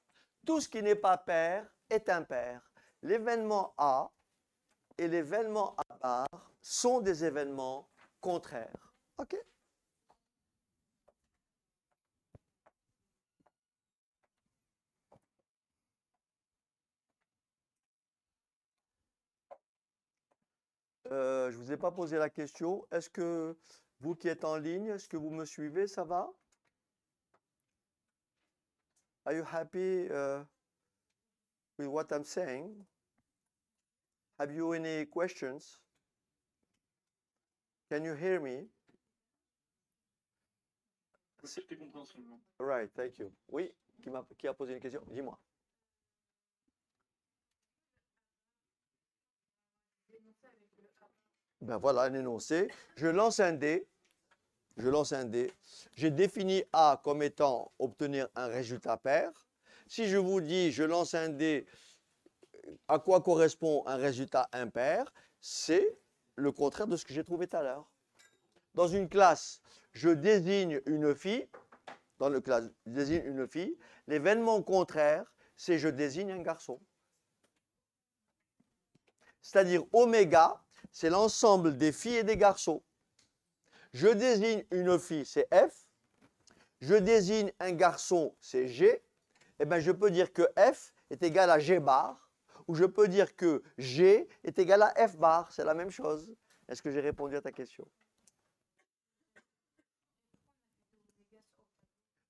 Tout ce qui n'est pas pair est impair. L'événement A et l'événement A bar sont des événements contraires. OK euh, je ne vous ai pas posé la question. Est-ce que vous qui êtes en ligne, est-ce que vous me suivez Ça va Are you happy uh, with what I'm saying? Have you any questions? Can you hear me? Right, thank you. Oui, qui, a, qui a posé une question Dis-moi. Ben voilà un énoncé. Je lance un dé je lance un dé. J'ai défini A comme étant obtenir un résultat pair. Si je vous dis, je lance un dé, à quoi correspond un résultat impair C'est le contraire de ce que j'ai trouvé tout à l'heure. Dans une classe, je désigne une fille. Dans le classe, je désigne une fille. L'événement contraire, c'est je désigne un garçon. C'est-à-dire oméga, c'est l'ensemble des filles et des garçons. Je désigne une fille, c'est F. Je désigne un garçon, c'est G. Eh bien, je peux dire que F est égal à G bar, ou je peux dire que G est égal à F bar. C'est la même chose. Est-ce que j'ai répondu à ta question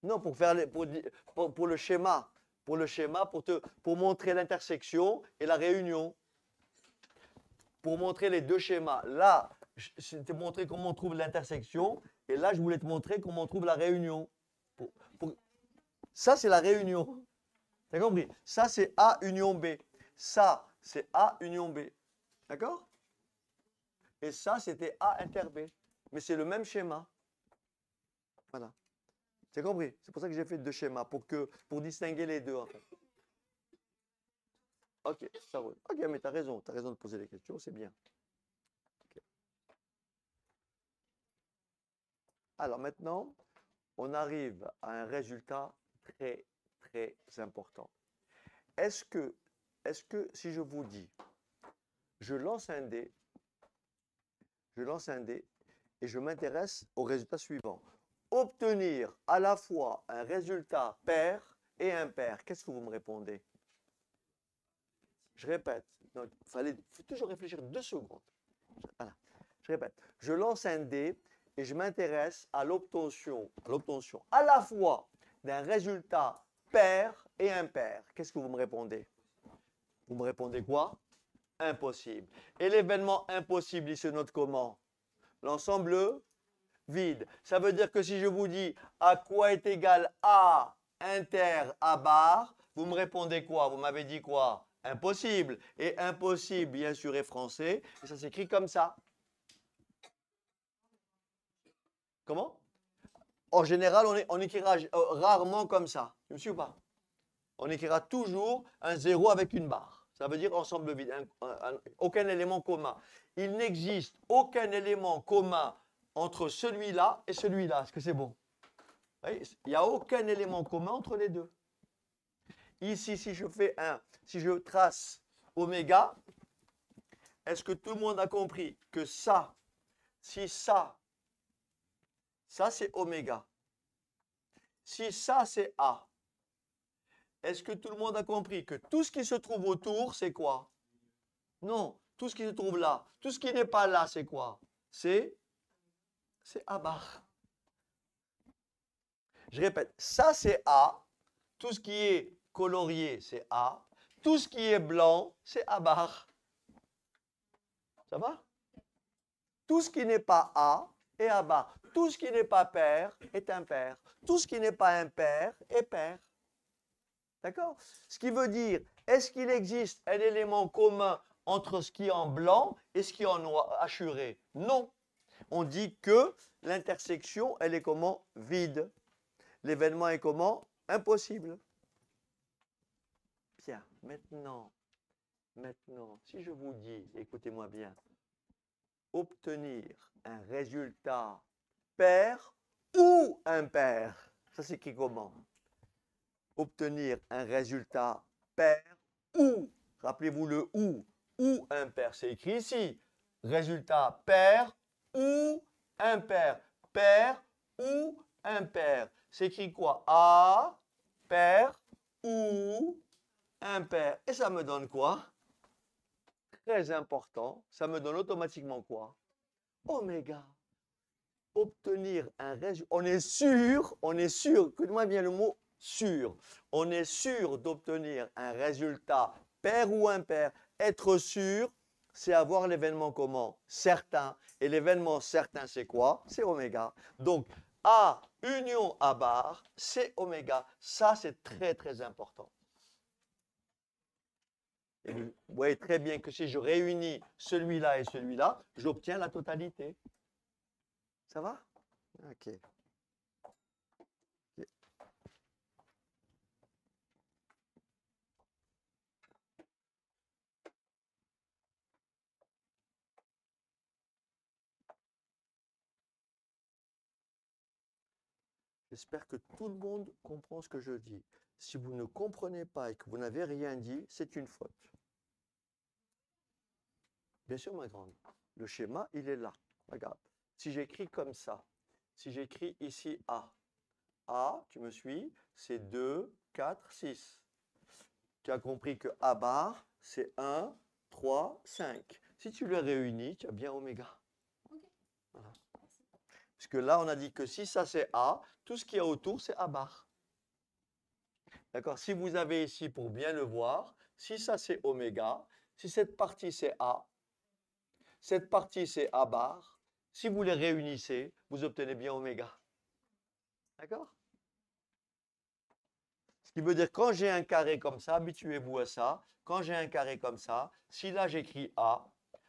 Non, pour, faire le schéma, pour le schéma, pour, te, pour montrer l'intersection et la réunion, pour montrer les deux schémas. Là, je t'ai montré comment on trouve l'intersection, et là, je voulais te montrer comment on trouve la réunion. Ça, c'est la réunion. T'as compris Ça, c'est A union B. Ça, c'est A union B. D'accord Et ça, c'était A inter B. Mais c'est le même schéma. Voilà. T'as compris C'est pour ça que j'ai fait deux schémas, pour, que, pour distinguer les deux, en fait. Ok, ça roule. Ok, mais t'as raison. T'as raison de poser les questions, c'est bien. Alors maintenant, on arrive à un résultat très, très important. Est-ce que, est que si je vous dis, je lance un dé, je lance un dé et je m'intéresse au résultat suivant. Obtenir à la fois un résultat pair et impair. Qu'est-ce que vous me répondez Je répète. Il fallait faut toujours réfléchir deux secondes. Je répète. Je lance un dé et je m'intéresse à l'obtention, l'obtention à la fois d'un résultat pair et impair. Qu'est-ce que vous me répondez Vous me répondez quoi Impossible. Et l'événement impossible, il se note comment L'ensemble vide. Ça veut dire que si je vous dis à quoi est égal A inter A bar, vous me répondez quoi Vous m'avez dit quoi Impossible. Et impossible, bien sûr, est français. Et ça s'écrit comme ça. Comment En général, on, écrira euh, rarement comme ça. Tu me suis ou pas On écrira toujours un zéro avec une barre. Ça veut dire ensemble vide, aucun élément commun. Il n'existe aucun élément commun entre celui-là et celui-là. Est-ce que c'est bon Il n'y a aucun élément commun entre les deux. Ici, si je fais un, si je trace oméga, est-ce que tout le monde a compris que ça, si ça ça, c'est oméga. Si ça, c'est A, est-ce que tout le monde a compris que tout ce qui se trouve autour, c'est quoi Non, tout ce qui se trouve là, tout ce qui n'est pas là, c'est quoi C'est c'est A bar. Je répète, ça c'est A, tout ce qui est colorié, c'est A, tout ce qui est blanc, c'est A bar. Ça va Tout ce qui n'est pas A est A bar tout ce qui n'est pas pair est impair. Tout ce qui n'est pas impair est pair. D'accord Ce qui veut dire, est-ce qu'il existe un élément commun entre ce qui est en blanc et ce qui est en noir assuré Non. On dit que l'intersection, elle est comment Vide. L'événement est comment Impossible. Bien, maintenant, maintenant, si je vous dis, écoutez-moi bien, obtenir un résultat pair ou impair. Ça, c'est comment Obtenir un résultat pair ou. Rappelez-vous le ou. Ou impair, c'est écrit ici. Résultat pair ou impair. Pair ou impair. C'est écrit quoi A, pair ou impair. Et ça me donne quoi Très important, ça me donne automatiquement quoi Oméga obtenir un résultat. On est sûr, on est sûr, écoute-moi bien le mot sûr. On est sûr d'obtenir un résultat pair ou impair. Être sûr, c'est avoir l'événement comment Certain. Et l'événement certain, c'est quoi C'est oméga. Donc, A union à barre, c'est oméga. Ça, c'est très, très important. Et vous voyez très bien que si je réunis celui-là et celui-là, j'obtiens la totalité. Ça va ah, Ok. J'espère que tout le monde comprend ce que je dis. Si vous ne comprenez pas et que vous n'avez rien dit, c'est une faute. Bien sûr, ma grande. Le schéma, il est là. Regarde. Si j'écris comme ça, si j'écris ici A, A, tu me suis, c'est 2, 4, 6. Tu as compris que A bar, c'est 1, 3, 5. Si tu les réunis, tu as bien oméga. Parce que là, on a dit que si ça c'est A, tout ce qu'il y a autour, c'est A bar. D'accord Si vous avez ici, pour bien le voir, si ça c'est oméga, si cette partie c'est A, cette partie c'est A bar, si vous les réunissez, vous obtenez bien oméga. D'accord Ce qui veut dire quand j'ai un carré comme ça, habituez-vous à ça. Quand j'ai un carré comme ça, si là j'écris A,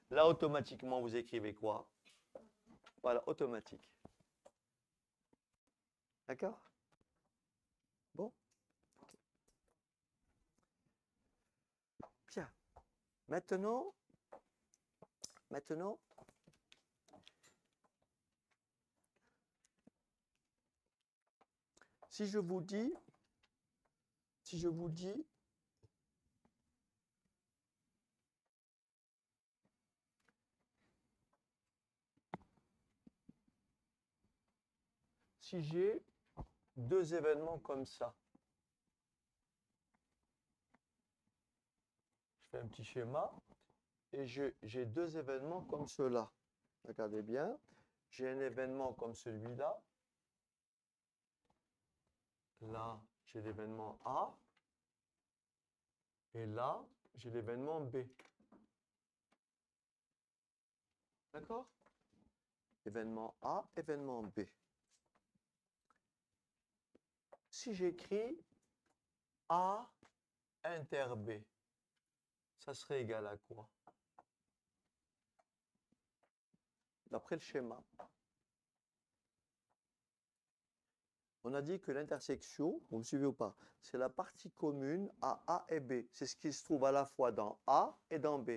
là automatiquement vous écrivez quoi Voilà, automatique. D'accord Bon. Bien. Maintenant, maintenant, si je vous dis, si je vous dis, si j'ai deux événements comme ça, je fais un petit schéma, et j'ai deux événements comme cela. Regardez bien, j'ai un événement comme celui-là, Là, j'ai l'événement A. Et là, j'ai l'événement B. D'accord Événement A, événement B. Si j'écris A inter B, ça serait égal à quoi D'après le schéma, on a dit que l'intersection, vous me suivez ou pas, c'est la partie commune à A et B. C'est ce qui se trouve à la fois dans A et dans B.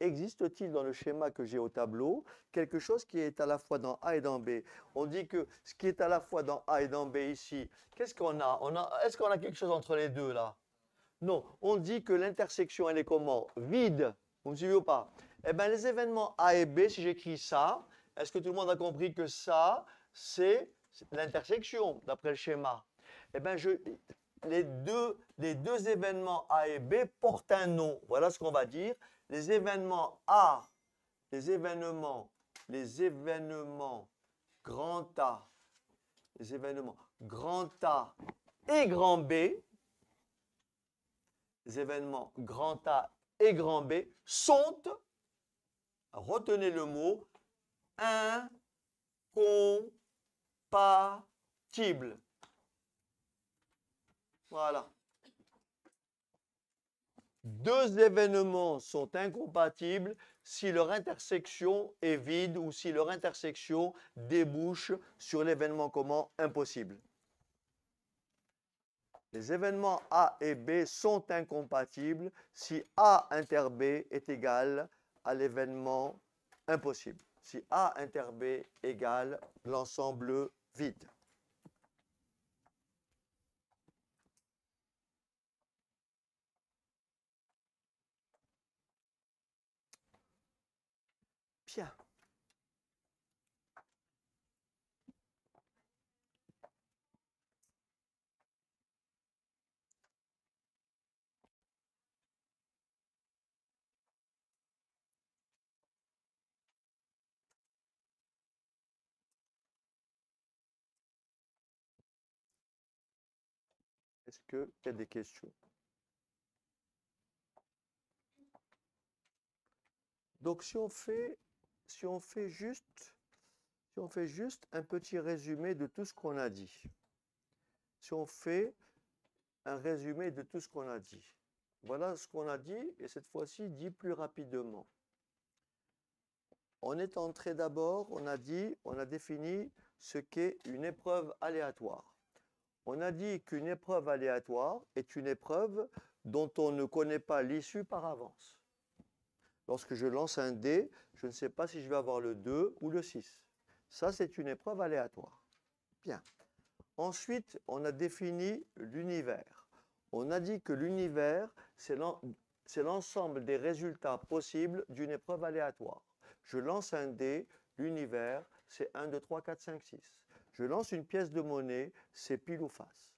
Existe-t-il dans le schéma que j'ai au tableau quelque chose qui est à la fois dans A et dans B On dit que ce qui est à la fois dans A et dans B ici, qu'est-ce qu'on a, Est-ce qu'on a quelque chose entre les deux là Non, on dit que l'intersection, elle est comment Vide. Vous me suivez ou pas Eh bien, les événements A et B, si j'écris ça, est-ce que tout le monde a compris que ça, c'est l'intersection, d'après le schéma, eh ben je, les, deux, les deux événements A et B portent un nom. Voilà ce qu'on va dire. Les événements A, les événements, les événements grand A, les événements grand A et grand B, les événements grand A et grand B sont, retenez le mot, con. Voilà. Deux événements sont incompatibles si leur intersection est vide ou si leur intersection débouche sur l'événement comment impossible. Les événements A et B sont incompatibles si A inter B est égal à l'événement impossible. Si A inter B égale l'ensemble vide. Est-ce qu'il y a des questions Donc si on fait, si on fait juste, si on fait juste un petit résumé de tout ce qu'on a dit, si on fait un résumé de tout ce qu'on a dit, voilà ce qu'on a dit et cette fois-ci dit plus rapidement. On est entré d'abord, on a dit, on a défini ce qu'est une épreuve aléatoire. On a dit qu'une épreuve aléatoire est une épreuve dont on ne connaît pas l'issue par avance. Lorsque je lance un dé, je ne sais pas si je vais avoir le 2 ou le 6. Ça, c'est une épreuve aléatoire. Bien. Ensuite, on a défini l'univers. On a dit que l'univers, c'est l'ensemble des résultats possibles d'une épreuve aléatoire. Je lance un dé, l'univers, c'est 1, 2, 3, 4, 5, 6. Je lance une pièce de monnaie, c'est pile ou face.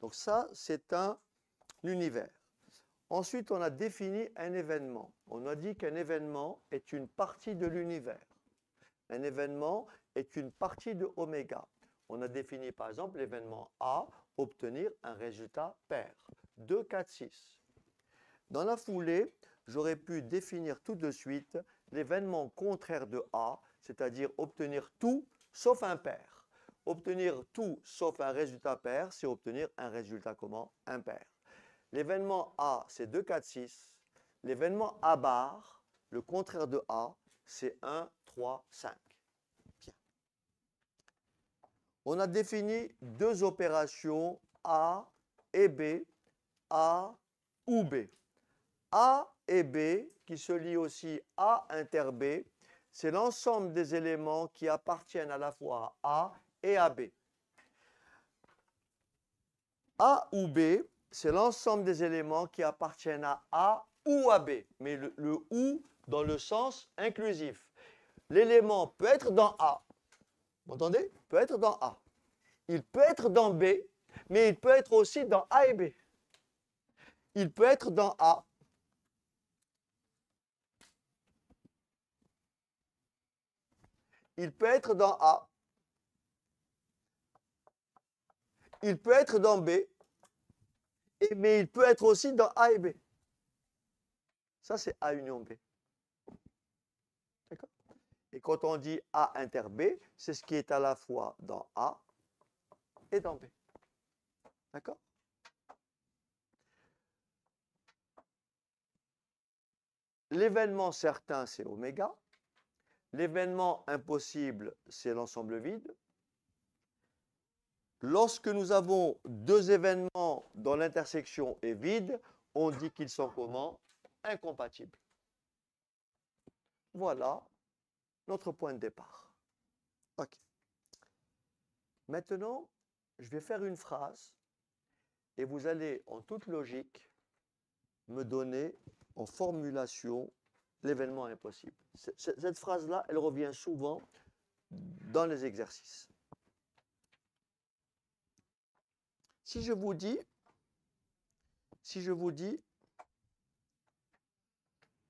Donc ça, c'est un univers. Ensuite, on a défini un événement. On a dit qu'un événement est une partie de l'univers. Un événement est une partie de oméga. On a défini par exemple l'événement A, obtenir un résultat pair. 2, 4, 6. Dans la foulée, j'aurais pu définir tout de suite l'événement contraire de A, c'est-à-dire obtenir tout sauf impair. Obtenir tout sauf un résultat pair, c'est obtenir un résultat comment Impair. L'événement A, c'est 2, 4, 6. L'événement A bar, le contraire de A, c'est 1, 3, 5. Bien. On a défini deux opérations A et B, A ou B. A et B qui se lient aussi A inter B c'est l'ensemble des éléments qui appartiennent à la fois à A et à B. A ou B, c'est l'ensemble des éléments qui appartiennent à A ou à B, mais le, ou dans le sens inclusif. L'élément peut être dans A, vous entendez Peut être dans A. Il peut être dans B, mais il peut être aussi dans A et B. Il peut être dans A, Il peut être dans A. Il peut être dans B. Et, mais il peut être aussi dans A et B. Ça, c'est A union B. D'accord Et quand on dit A inter B, c'est ce qui est à la fois dans A et dans B. D'accord L'événement certain, c'est oméga. L'événement impossible, c'est l'ensemble vide. Lorsque nous avons deux événements dont l'intersection est vide, on dit qu'ils sont comment Incompatibles. Voilà notre point de départ. OK. Maintenant, je vais faire une phrase et vous allez, en toute logique, me donner en formulation l'événement possible. Cette phrase-là, elle revient souvent dans les exercices. Si je vous dis, si je vous dis,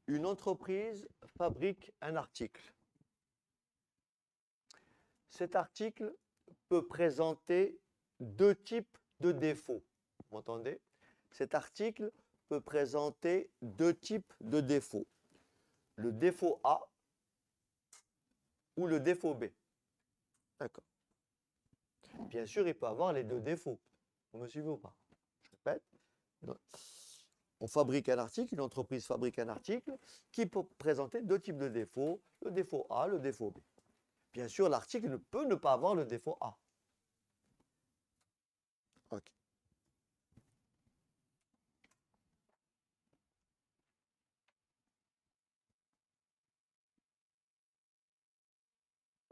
une entreprise fabrique un article. Cet article peut présenter deux types de défauts. Vous m'entendez Cet article peut présenter deux types de défauts le défaut A ou le défaut B. D'accord. Bien sûr, il peut avoir les deux défauts. Vous me suivez ou pas Je répète. on fabrique un article, une entreprise fabrique un article qui peut présenter deux types de défauts, le défaut A, le défaut B. Bien sûr, l'article ne peut ne pas avoir le défaut A.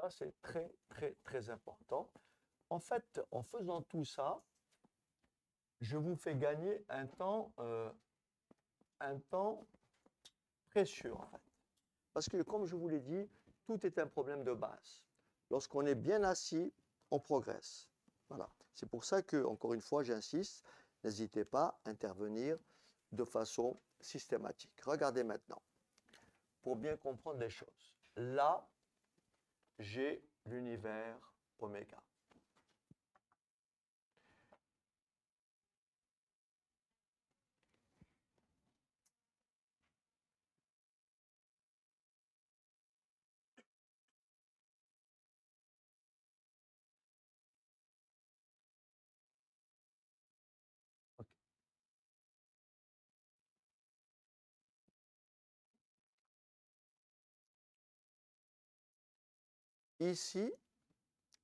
c'est très, très, très important. En fait, en faisant tout ça, je vous fais gagner un temps, euh, un temps précieux, en fait. Parce que, comme je vous l'ai dit, tout est un problème de base. Lorsqu'on est bien assis, on progresse. Voilà. C'est pour ça que, encore une fois, j'insiste, n'hésitez pas à intervenir de façon systématique. Regardez maintenant, pour bien comprendre les choses. Là, j'ai l'univers oméga. Ici,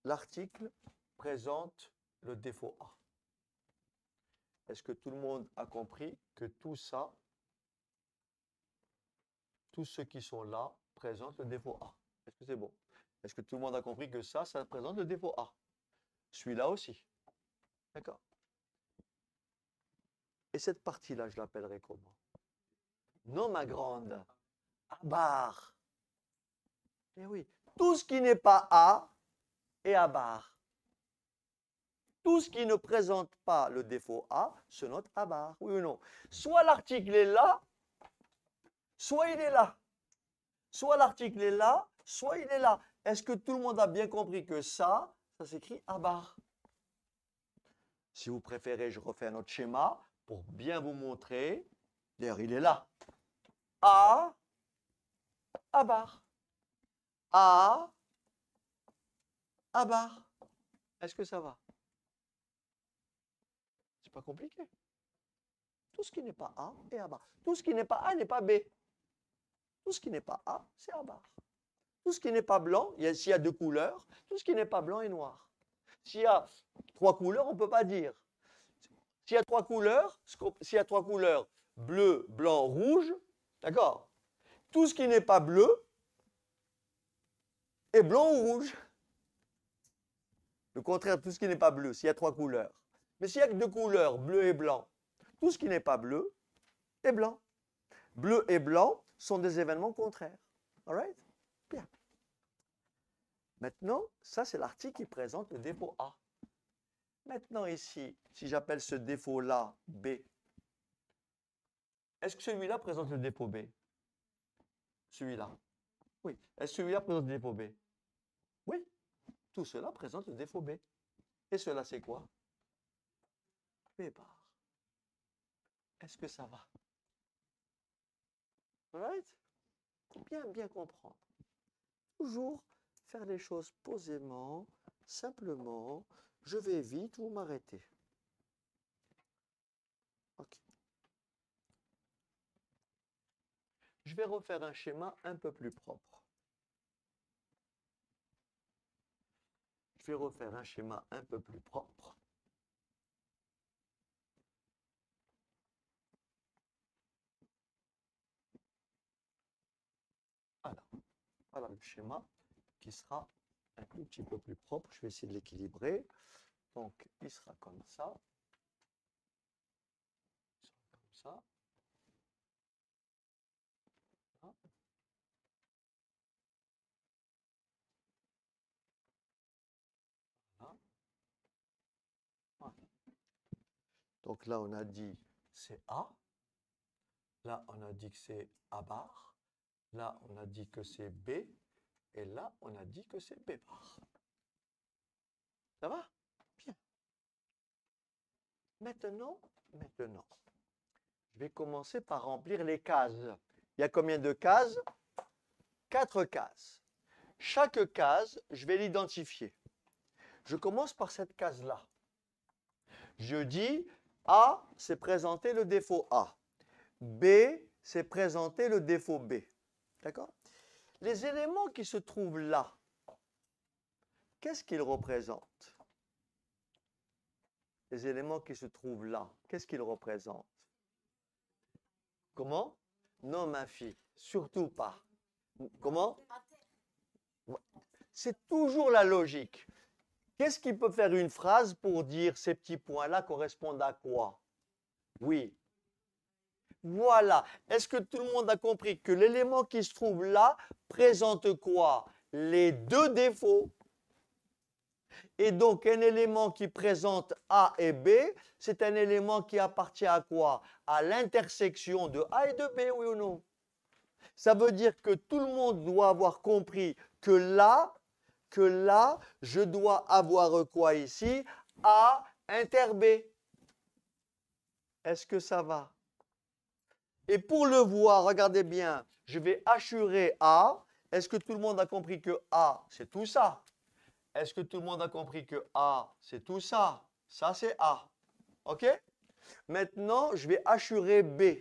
l'article présente le défaut A. Est-ce que tout le monde a compris que tout ça, tous ceux qui sont là, présentent le défaut A Est-ce que c'est bon Est-ce que tout le monde a compris que ça, ça présente le défaut A Celui-là aussi. D'accord Et cette partie-là, je l'appellerai comment Non, ma grande. À barre. Eh oui, tout ce qui n'est pas A est à barre. Tout ce qui ne présente pas le défaut A se note à barre, oui ou non Soit l'article est là, soit il est là. Soit l'article est là, soit il est là. Est-ce que tout le monde a bien compris que ça, ça s'écrit à barre Si vous préférez, je refais un autre schéma pour bien vous montrer. D'ailleurs, il est là. A à barre. A A bar. Est-ce que ça va C'est pas compliqué. Tout ce qui n'est pas A est A bar. Tout ce qui n'est pas A n'est pas B. Tout ce qui n'est pas A, c'est A bar. Tout ce qui n'est pas blanc, s'il y a deux couleurs, tout ce qui n'est pas blanc est noir. S'il y a trois couleurs, on ne peut pas dire. S'il trois couleurs, s'il y a trois couleurs, bleu, blanc, rouge, d'accord Tout ce qui n'est pas bleu, est blanc ou rouge Le contraire, tout ce qui n'est pas bleu, s'il y a trois couleurs. Mais s'il y a que deux couleurs, bleu et blanc, tout ce qui n'est pas bleu est blanc. Bleu et blanc sont des événements contraires. All right Bien. Maintenant, ça c'est l'article qui présente le défaut A. Maintenant ici, si j'appelle ce défaut-là B, est-ce que celui-là présente le dépôt B Celui-là. Oui. Est-ce que celui-là présente le dépôt B oui, tout cela présente le défaut B. Et cela, c'est quoi B Est-ce que ça va Right Bien, bien comprendre. Toujours faire les choses posément, simplement. Je vais vite vous m'arrêter. Ok. Je vais refaire un schéma un peu plus propre. vais refaire un schéma un peu plus propre. Voilà. Voilà le schéma qui sera un tout petit peu plus propre. Je vais essayer de l'équilibrer. Donc, il sera comme ça. Il comme ça. Donc là, on a dit c'est A. Là, on a dit que c'est A bar. Là, on a dit que c'est B. Et là, on a dit que c'est B bar. Ça va Bien. Maintenant, maintenant, je vais commencer par remplir les cases. Il y a combien de cases Quatre cases. Chaque case, je vais l'identifier. Je commence par cette case-là. Je dis, a, c'est présenter le défaut A. B, c'est présenter le défaut B. D'accord Les éléments qui se trouvent là, qu'est-ce qu'ils représentent Les éléments qui se trouvent là, qu'est-ce qu'ils représentent Comment Non, ma fille, surtout pas. Comment C'est toujours la logique. Qu'est-ce qui peut faire une phrase pour dire ces petits points-là correspondent à quoi Oui. Voilà. Est-ce que tout le monde a compris que l'élément qui se trouve là présente quoi Les deux défauts. Et donc, un élément qui présente A et B, c'est un élément qui appartient à quoi À l'intersection de A et de B, oui ou non Ça veut dire que tout le monde doit avoir compris que là, que là, je dois avoir quoi ici A inter B. Est-ce que ça va Et pour le voir, regardez bien, je vais assurer A. Est-ce que tout le monde a compris que A, c'est tout ça Est-ce que tout le monde a compris que A, c'est tout ça Ça, c'est A. OK Maintenant, je vais assurer B.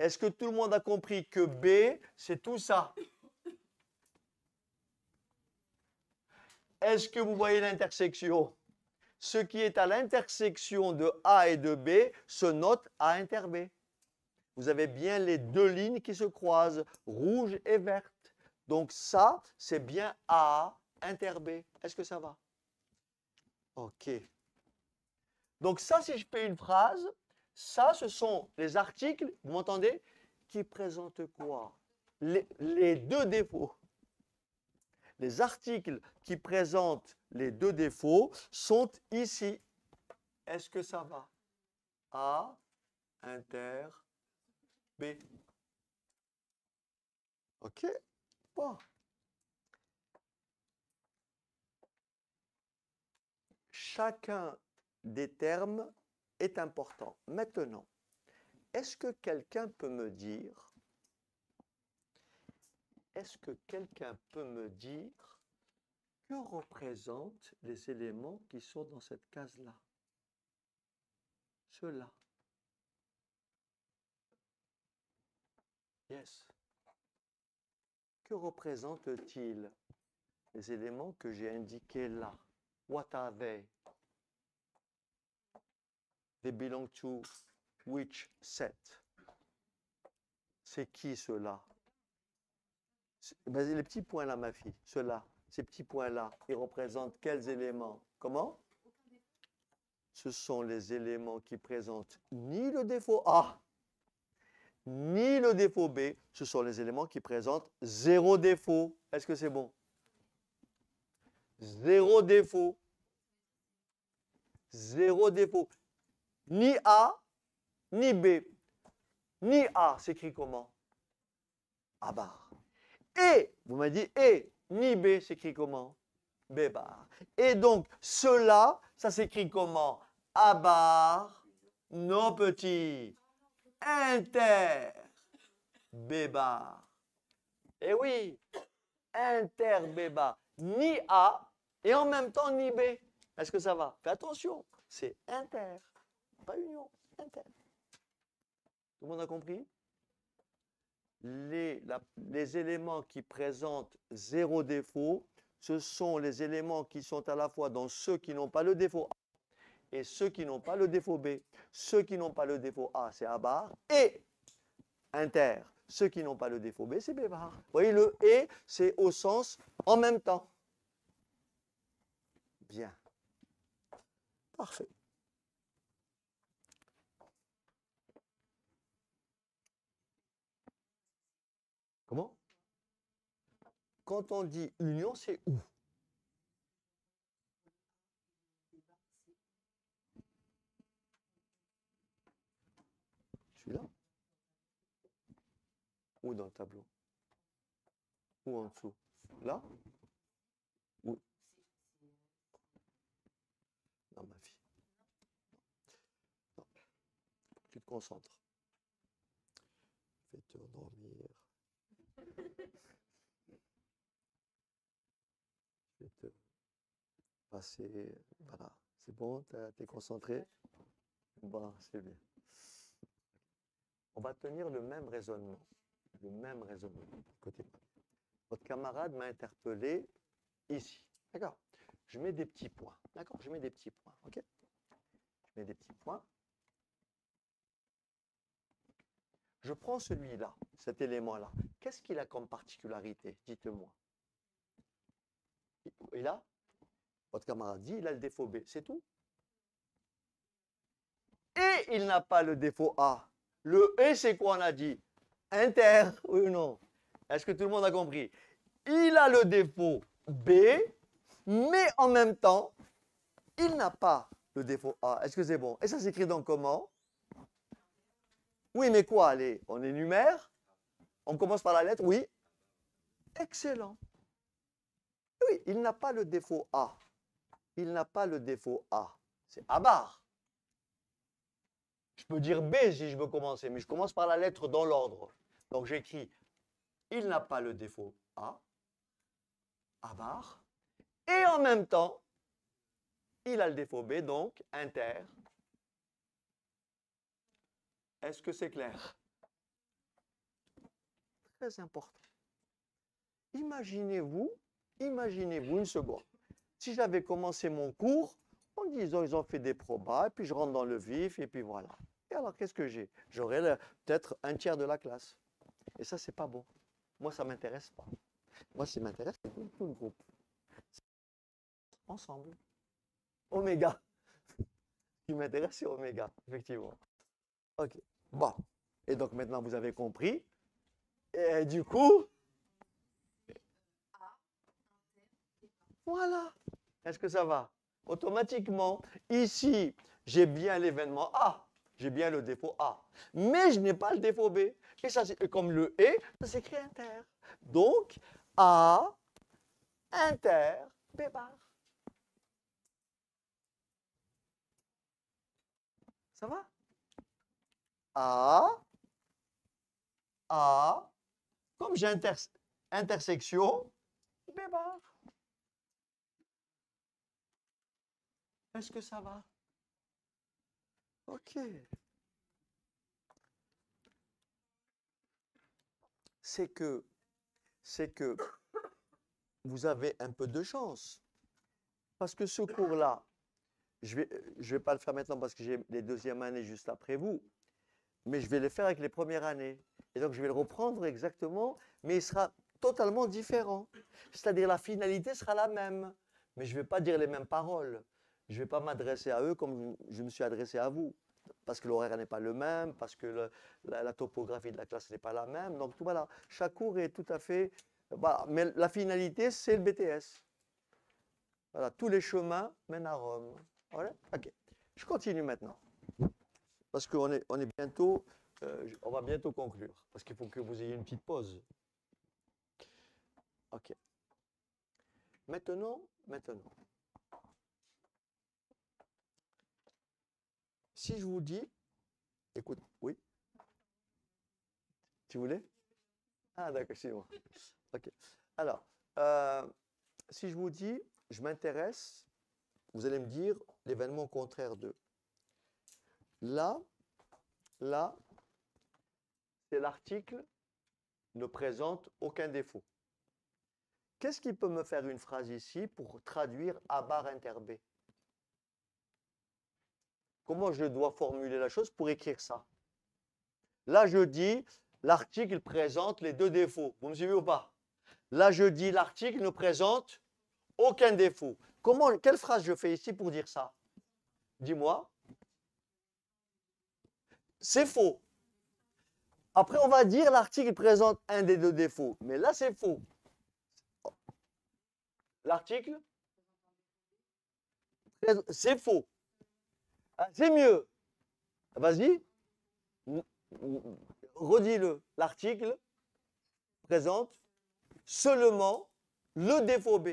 Est-ce que tout le monde a compris que B, c'est tout ça Est-ce que vous voyez l'intersection Ce qui est à l'intersection de A et de B se note A inter B. Vous avez bien les deux lignes qui se croisent, rouge et verte. Donc ça, c'est bien A inter B. Est-ce que ça va OK. Donc ça, si je fais une phrase, ça, ce sont les articles, vous m'entendez, qui présentent quoi les deux défauts les articles qui présentent les deux défauts sont ici. Est-ce que ça va A, inter, B. OK bon. Chacun des termes est important. Maintenant, est-ce que quelqu'un peut me dire est-ce que quelqu'un peut me dire que représentent les éléments qui sont dans cette case-là Ceux-là. Yes. Que représentent-ils les éléments que j'ai indiqués là What are they They belong to which set C'est qui cela les petits points là, ma fille, ceux-là, ces petits points-là, ils représentent quels éléments Comment Ce sont les éléments qui présentent ni le défaut A, ni le défaut B. Ce sont les éléments qui présentent zéro défaut. Est-ce que c'est bon Zéro défaut. Zéro défaut. Ni A, ni B. Ni A s'écrit comment A ah barre. Et, vous m'avez dit, et, ni B s'écrit comment B bar. Et donc, cela, ça s'écrit comment A bar, nos petits, inter, B bar. Eh oui, inter B bar. Ni A et en même temps ni B. Est-ce que ça va Fais attention, c'est inter, pas union, inter. Tout le monde a compris les, éléments qui présentent zéro défaut, ce sont les éléments qui sont à la fois dans ceux qui n'ont pas le défaut A et ceux qui n'ont pas le défaut B. Ceux qui n'ont pas le défaut A, c'est A bar, et inter. Ceux qui n'ont pas le défaut B, c'est B bar. Vous voyez, le et, c'est au sens en même temps. Bien. Parfait. quand on dit union, c'est où Celui-là Ou dans le tableau Ou en dessous Là Où Dans ma vie. Tu te concentres. fais Fais-toi dormir. Voilà. C'est bon, t'es concentré Bon, c'est bien. On va tenir le même raisonnement. Le même raisonnement. Côté. Votre camarade m'a interpellé ici. D'accord Je mets des petits points. D'accord Je mets des petits points. OK Je mets des petits points. Je prends celui-là, cet élément-là. Qu'est-ce qu'il a comme particularité Dites-moi. Et là votre camarade dit, il a le défaut B, c'est tout. Et il n'a pas le défaut A. Le E, c'est quoi, on a dit Inter, oui ou non Est-ce que tout le monde a compris Il a le défaut B, mais en même temps, il n'a pas le défaut A. Est-ce que c'est bon Et ça s'écrit donc comment Oui, mais quoi Allez, on énumère. On commence par la lettre, oui. Excellent. Oui, il n'a pas le défaut A il n'a pas le défaut A. C'est barre. Je peux dire B si je veux commencer, mais je commence par la lettre dans l'ordre. Donc j'écris il n'a pas le défaut A, A-bar. et en même temps, il a le défaut B, donc inter. Est-ce que c'est clair Très important. Imaginez-vous, imaginez-vous une seconde. Si j'avais commencé mon cours en disant ils ont fait des probas, et puis je rentre dans le vif, et puis voilà. Et alors qu'est-ce que j'ai J'aurais peut-être un tiers de la classe. Et ça, c'est pas bon. Moi, ça m'intéresse pas. Moi, qui m'intéresse, c'est tout, le groupe. Ensemble. Oméga. Ce qui m'intéresse, c'est Oméga, effectivement. OK. Bon. Et donc maintenant, vous avez compris. Et du coup. Voilà. Est-ce que ça va Automatiquement, ici, j'ai bien l'événement A, j'ai bien le défaut A, mais je n'ai pas le défaut B. Et ça, comme le E, ça s'écrit inter. Donc, A inter B bar. Ça va A, A, comme j'ai intersection, B bar. Est-ce que ça va Ok. C'est que, c'est que vous avez un peu de chance. Parce que ce cours-là, je ne vais, je vais pas le faire maintenant parce que j'ai les deuxièmes années juste après vous, mais je vais le faire avec les premières années. Et donc, je vais le reprendre exactement, mais il sera totalement différent. C'est-à-dire, la finalité sera la même, mais je ne vais pas dire les mêmes paroles je ne vais pas m'adresser à eux comme je, me suis adressé à vous. Parce que l'horaire n'est pas le même, parce que la, topographie de la classe n'est pas la même. Donc tout, voilà, chaque cours est tout à fait... Bah, mais la finalité, c'est le BTS. Voilà, tous les chemins mènent à Rome. Voilà, ok. Je continue maintenant. Parce qu'on est, on est bientôt... Euh, on va bientôt conclure. Parce qu'il faut que vous ayez une petite pause. Ok. Maintenant, maintenant. si je vous dis, écoute, oui. Tu voulais Ah d'accord, c'est moi, Ok. Alors, euh, si je vous dis, je m'intéresse, vous allez me dire l'événement contraire de. Là, là, c'est l'article ne présente aucun défaut. Qu'est-ce qui peut me faire une phrase ici pour traduire à barre inter B Comment je dois formuler la chose pour écrire ça Là, je dis, l'article présente les deux défauts. Vous me suivez ou pas Là, je dis, l'article ne présente aucun défaut. Comment, quelle phrase je fais ici pour dire ça Dis-moi. C'est faux. Après, on va dire l'article présente un des deux défauts. Mais là, c'est faux. L'article C'est faux. Ah, c'est mieux. Ah, vas-y. Redis-le. L'article présente seulement le défaut B.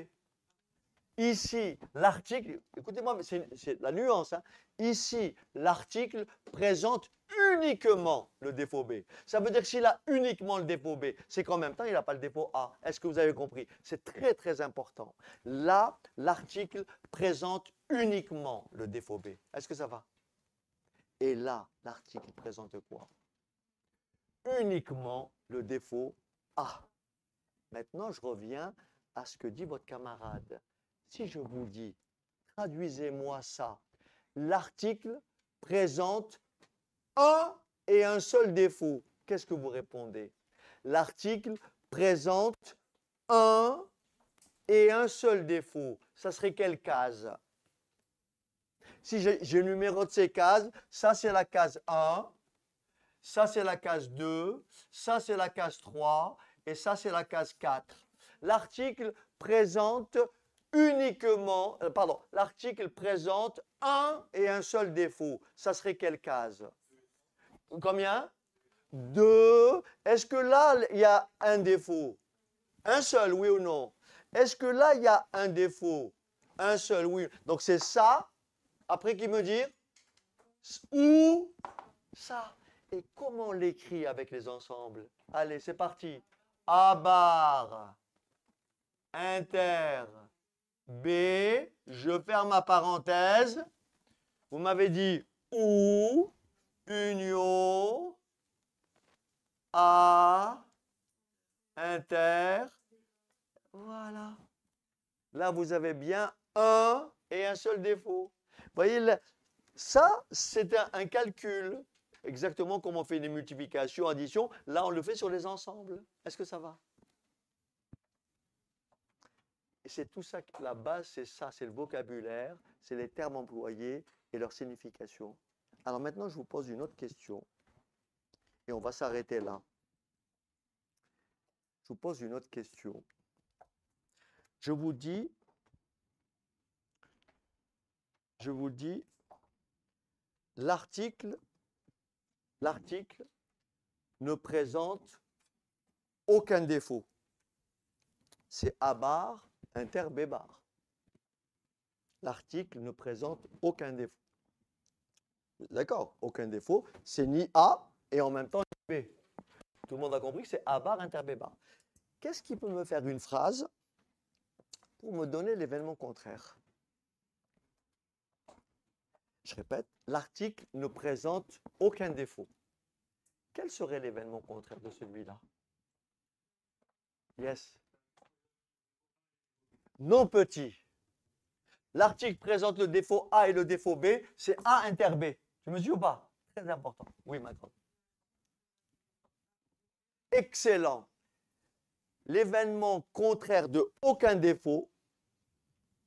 Ici, l'article, écoutez-moi, c'est la nuance. Hein. Ici, l'article présente uniquement le défaut B. Ça veut dire que s'il a uniquement le défaut B, c'est qu'en même temps, il n'a pas le défaut A. Est-ce que vous avez compris C'est très, très important. Là, l'article présente uniquement le défaut B. Est-ce que ça va Et là, l'article présente quoi Uniquement le défaut A. Maintenant, je reviens à ce que dit votre camarade. Si je vous dis, traduisez-moi ça, l'article présente un et un seul défaut, qu'est-ce que vous répondez L'article présente un et un seul défaut. Ça serait quelle case Si je, numéro de ces cases, ça c'est la case 1, ça c'est la case 2, ça c'est la case 3 et ça c'est la case 4. L'article présente uniquement, euh, pardon, l'article présente un et un seul défaut. Ça serait quelle case Combien Deux. Est-ce que là, il y a un défaut Un seul, oui ou non Est-ce que là, il y a un défaut Un seul, oui. Donc c'est ça, après qui me dire Ou ça. Et comment l'écrit avec les ensembles Allez, c'est parti. À barre. inter, B, je ferme ma parenthèse. Vous m'avez dit OU, union, A, inter. Voilà. Là, vous avez bien un et un seul défaut. Vous voyez, ça, c'est un, calcul. Exactement comme on fait des multiplications, additions. Là, on le fait sur les ensembles. Est-ce que ça va c'est tout ça, la base, c'est ça, c'est le vocabulaire, c'est les termes employés et leur signification. Alors maintenant, je vous pose une autre question et on va s'arrêter là. Je vous pose une autre question. Je vous dis, je vous dis, l'article, l'article ne présente aucun défaut. C'est à barre interbébar. L'article ne présente aucun défaut. D'accord, aucun défaut. C'est ni A et en même temps ni B. Tout le monde a compris que c'est A bar interbébar. Qu'est-ce qui peut me faire une phrase pour me donner l'événement contraire Je répète, l'article ne présente aucun défaut. Quel serait l'événement contraire de celui-là Yes non petit. L'article présente le défaut A et le défaut B, c'est A inter B. Tu me suis ou pas Très important. Oui, grande. Excellent. L'événement contraire de aucun défaut,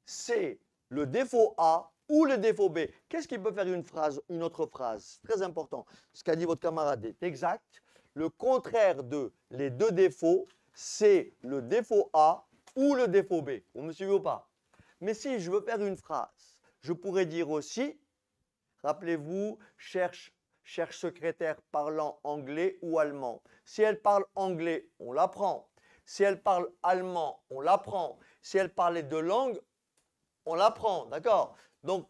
c'est le défaut A ou le défaut B. Qu'est-ce qui peut faire une phrase, une autre phrase Très important. Ce qu'a dit votre camarade est exact. Le contraire de les deux défauts, c'est le défaut A ou le défaut B. Vous me suivez ou pas Mais si je veux faire une phrase, je pourrais dire aussi, rappelez-vous, cherche, cherche secrétaire parlant anglais ou allemand. Si elle parle anglais, on l'apprend. Si elle parle allemand, on l'apprend. Si elle parlait deux langues, on l'apprend, D'accord Donc,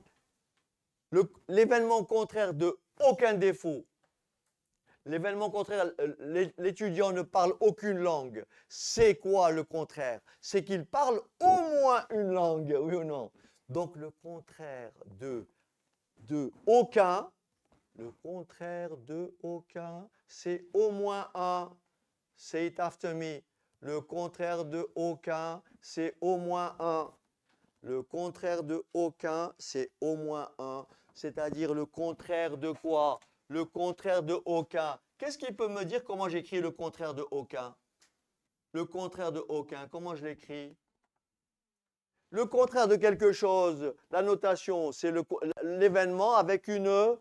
l'événement contraire de aucun défaut L'événement contraire, euh, l'étudiant ne parle aucune langue. C'est quoi le contraire C'est qu'il parle au moins une langue, oui ou non Donc le contraire de, de aucun, le contraire de aucun, c'est au moins un. Say it after me. Le contraire de aucun, c'est au moins un. Le contraire de aucun, c'est au moins un. C'est-à-dire le contraire de quoi le contraire de aucun. Qu'est-ce qui peut me dire comment j'écris le contraire de aucun Le contraire de aucun, comment je l'écris Le contraire de quelque chose, la notation, c'est l'événement avec une,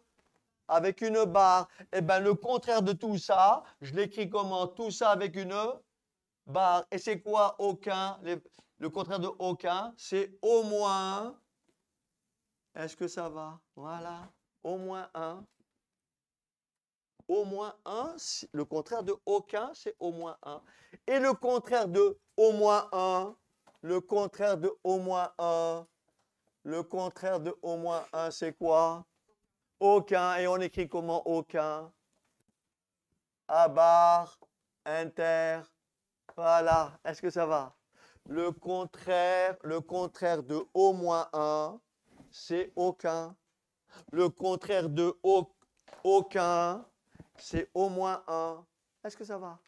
avec une barre. Eh bien, le contraire de tout ça, je l'écris comment Tout ça avec une barre. Et c'est quoi aucun Le contraire de aucun, c'est au moins. Est-ce que ça va Voilà. Au moins un au moins un. Le contraire de aucun, c'est au moins un. Et le contraire de au moins un, le contraire de au moins un, le contraire de au moins un, c'est quoi Aucun. Et on écrit comment aucun À barre, inter, voilà. Est-ce que ça va Le contraire, le contraire de au moins un, c'est aucun. Le contraire de aucun, c'est au moins un. Est-ce que ça va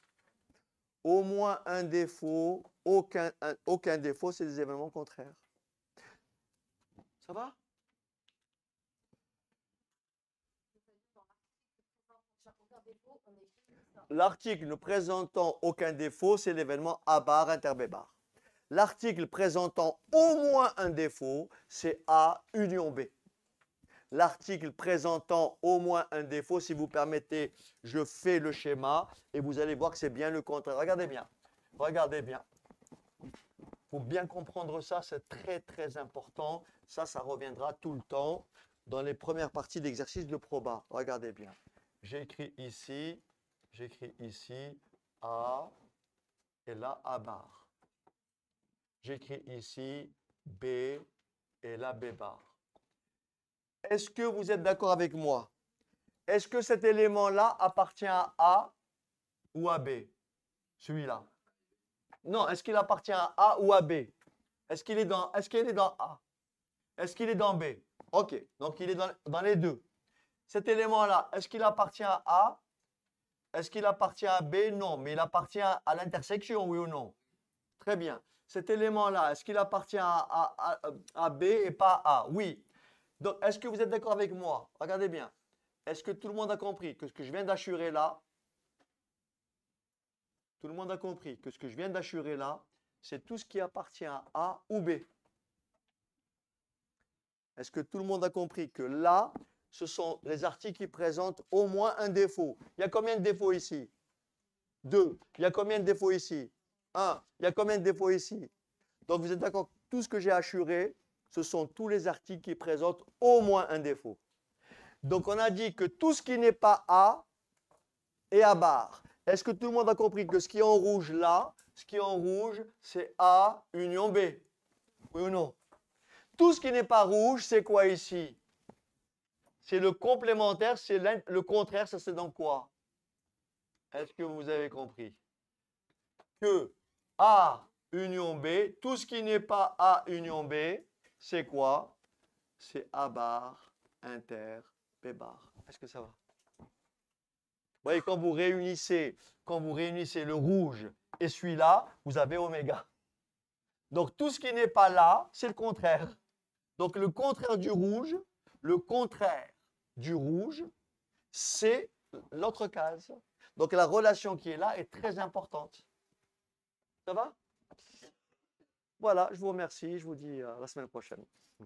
Au moins un défaut. Aucun, aucun défaut, c'est des événements contraires. Ça va L'article ne présentant aucun défaut, c'est l'événement A bar bar. L'article présentant au moins un défaut, c'est A union B l'article présentant au moins un défaut. Si vous permettez, je fais le schéma et vous allez voir que c'est bien le contraire. Regardez bien, regardez bien. Pour bien comprendre ça, c'est très très important. Ça, ça reviendra tout le temps dans les premières parties d'exercice de proba. Regardez bien. J'écris ici, j'écris ici A et là A bar. J'écris ici B et là B bar. Est-ce que vous êtes d'accord avec moi Est-ce que cet élément-là appartient à A ou à B Celui-là. Non, est-ce qu'il appartient à A ou à B Est-ce qu'il est, dans, est, qu'il est dans A Est-ce qu'il est dans B Ok, donc il est dans, les deux. Cet élément-là, est-ce qu'il appartient à A Est-ce qu'il appartient à B Non, mais il appartient à l'intersection, oui ou non Très bien. Cet élément-là, est-ce qu'il appartient à, à B et pas à A Oui. Donc, est-ce que vous êtes d'accord avec moi Regardez bien. Est-ce que tout le monde a compris que ce que je viens d'assurer là, tout le monde a compris que ce que je viens d'assurer là, c'est tout ce qui appartient à A ou B. Est-ce que tout le monde a compris que là, ce sont les articles qui présentent au moins un défaut Il y a combien de défauts ici Deux. Il y a combien de défauts ici Un. Il y a combien de défauts ici Donc vous êtes d'accord, tout ce que j'ai assuré, ce sont tous les articles qui présentent au moins un défaut. Donc on a dit que tout ce qui n'est pas A est à barre. Est-ce que tout le monde a compris que ce qui est en rouge là, ce qui est en rouge, c'est A union B Oui ou non Tout ce qui n'est pas rouge, c'est quoi ici C'est le complémentaire, c'est le contraire, ça c'est dans quoi Est-ce que vous avez compris Que A union B, tout ce qui n'est pas A union B, c'est quoi C'est A bar inter B bar. Est-ce que ça va Vous voyez, quand vous réunissez, quand vous réunissez le rouge et celui-là, vous avez oméga. Donc tout ce qui n'est pas là, c'est le contraire. Donc le contraire du rouge, le contraire du rouge, c'est l'autre case. Donc la relation qui est là est très importante. Ça va voilà, je vous remercie. Je vous dis euh, à la semaine prochaine. Mmh.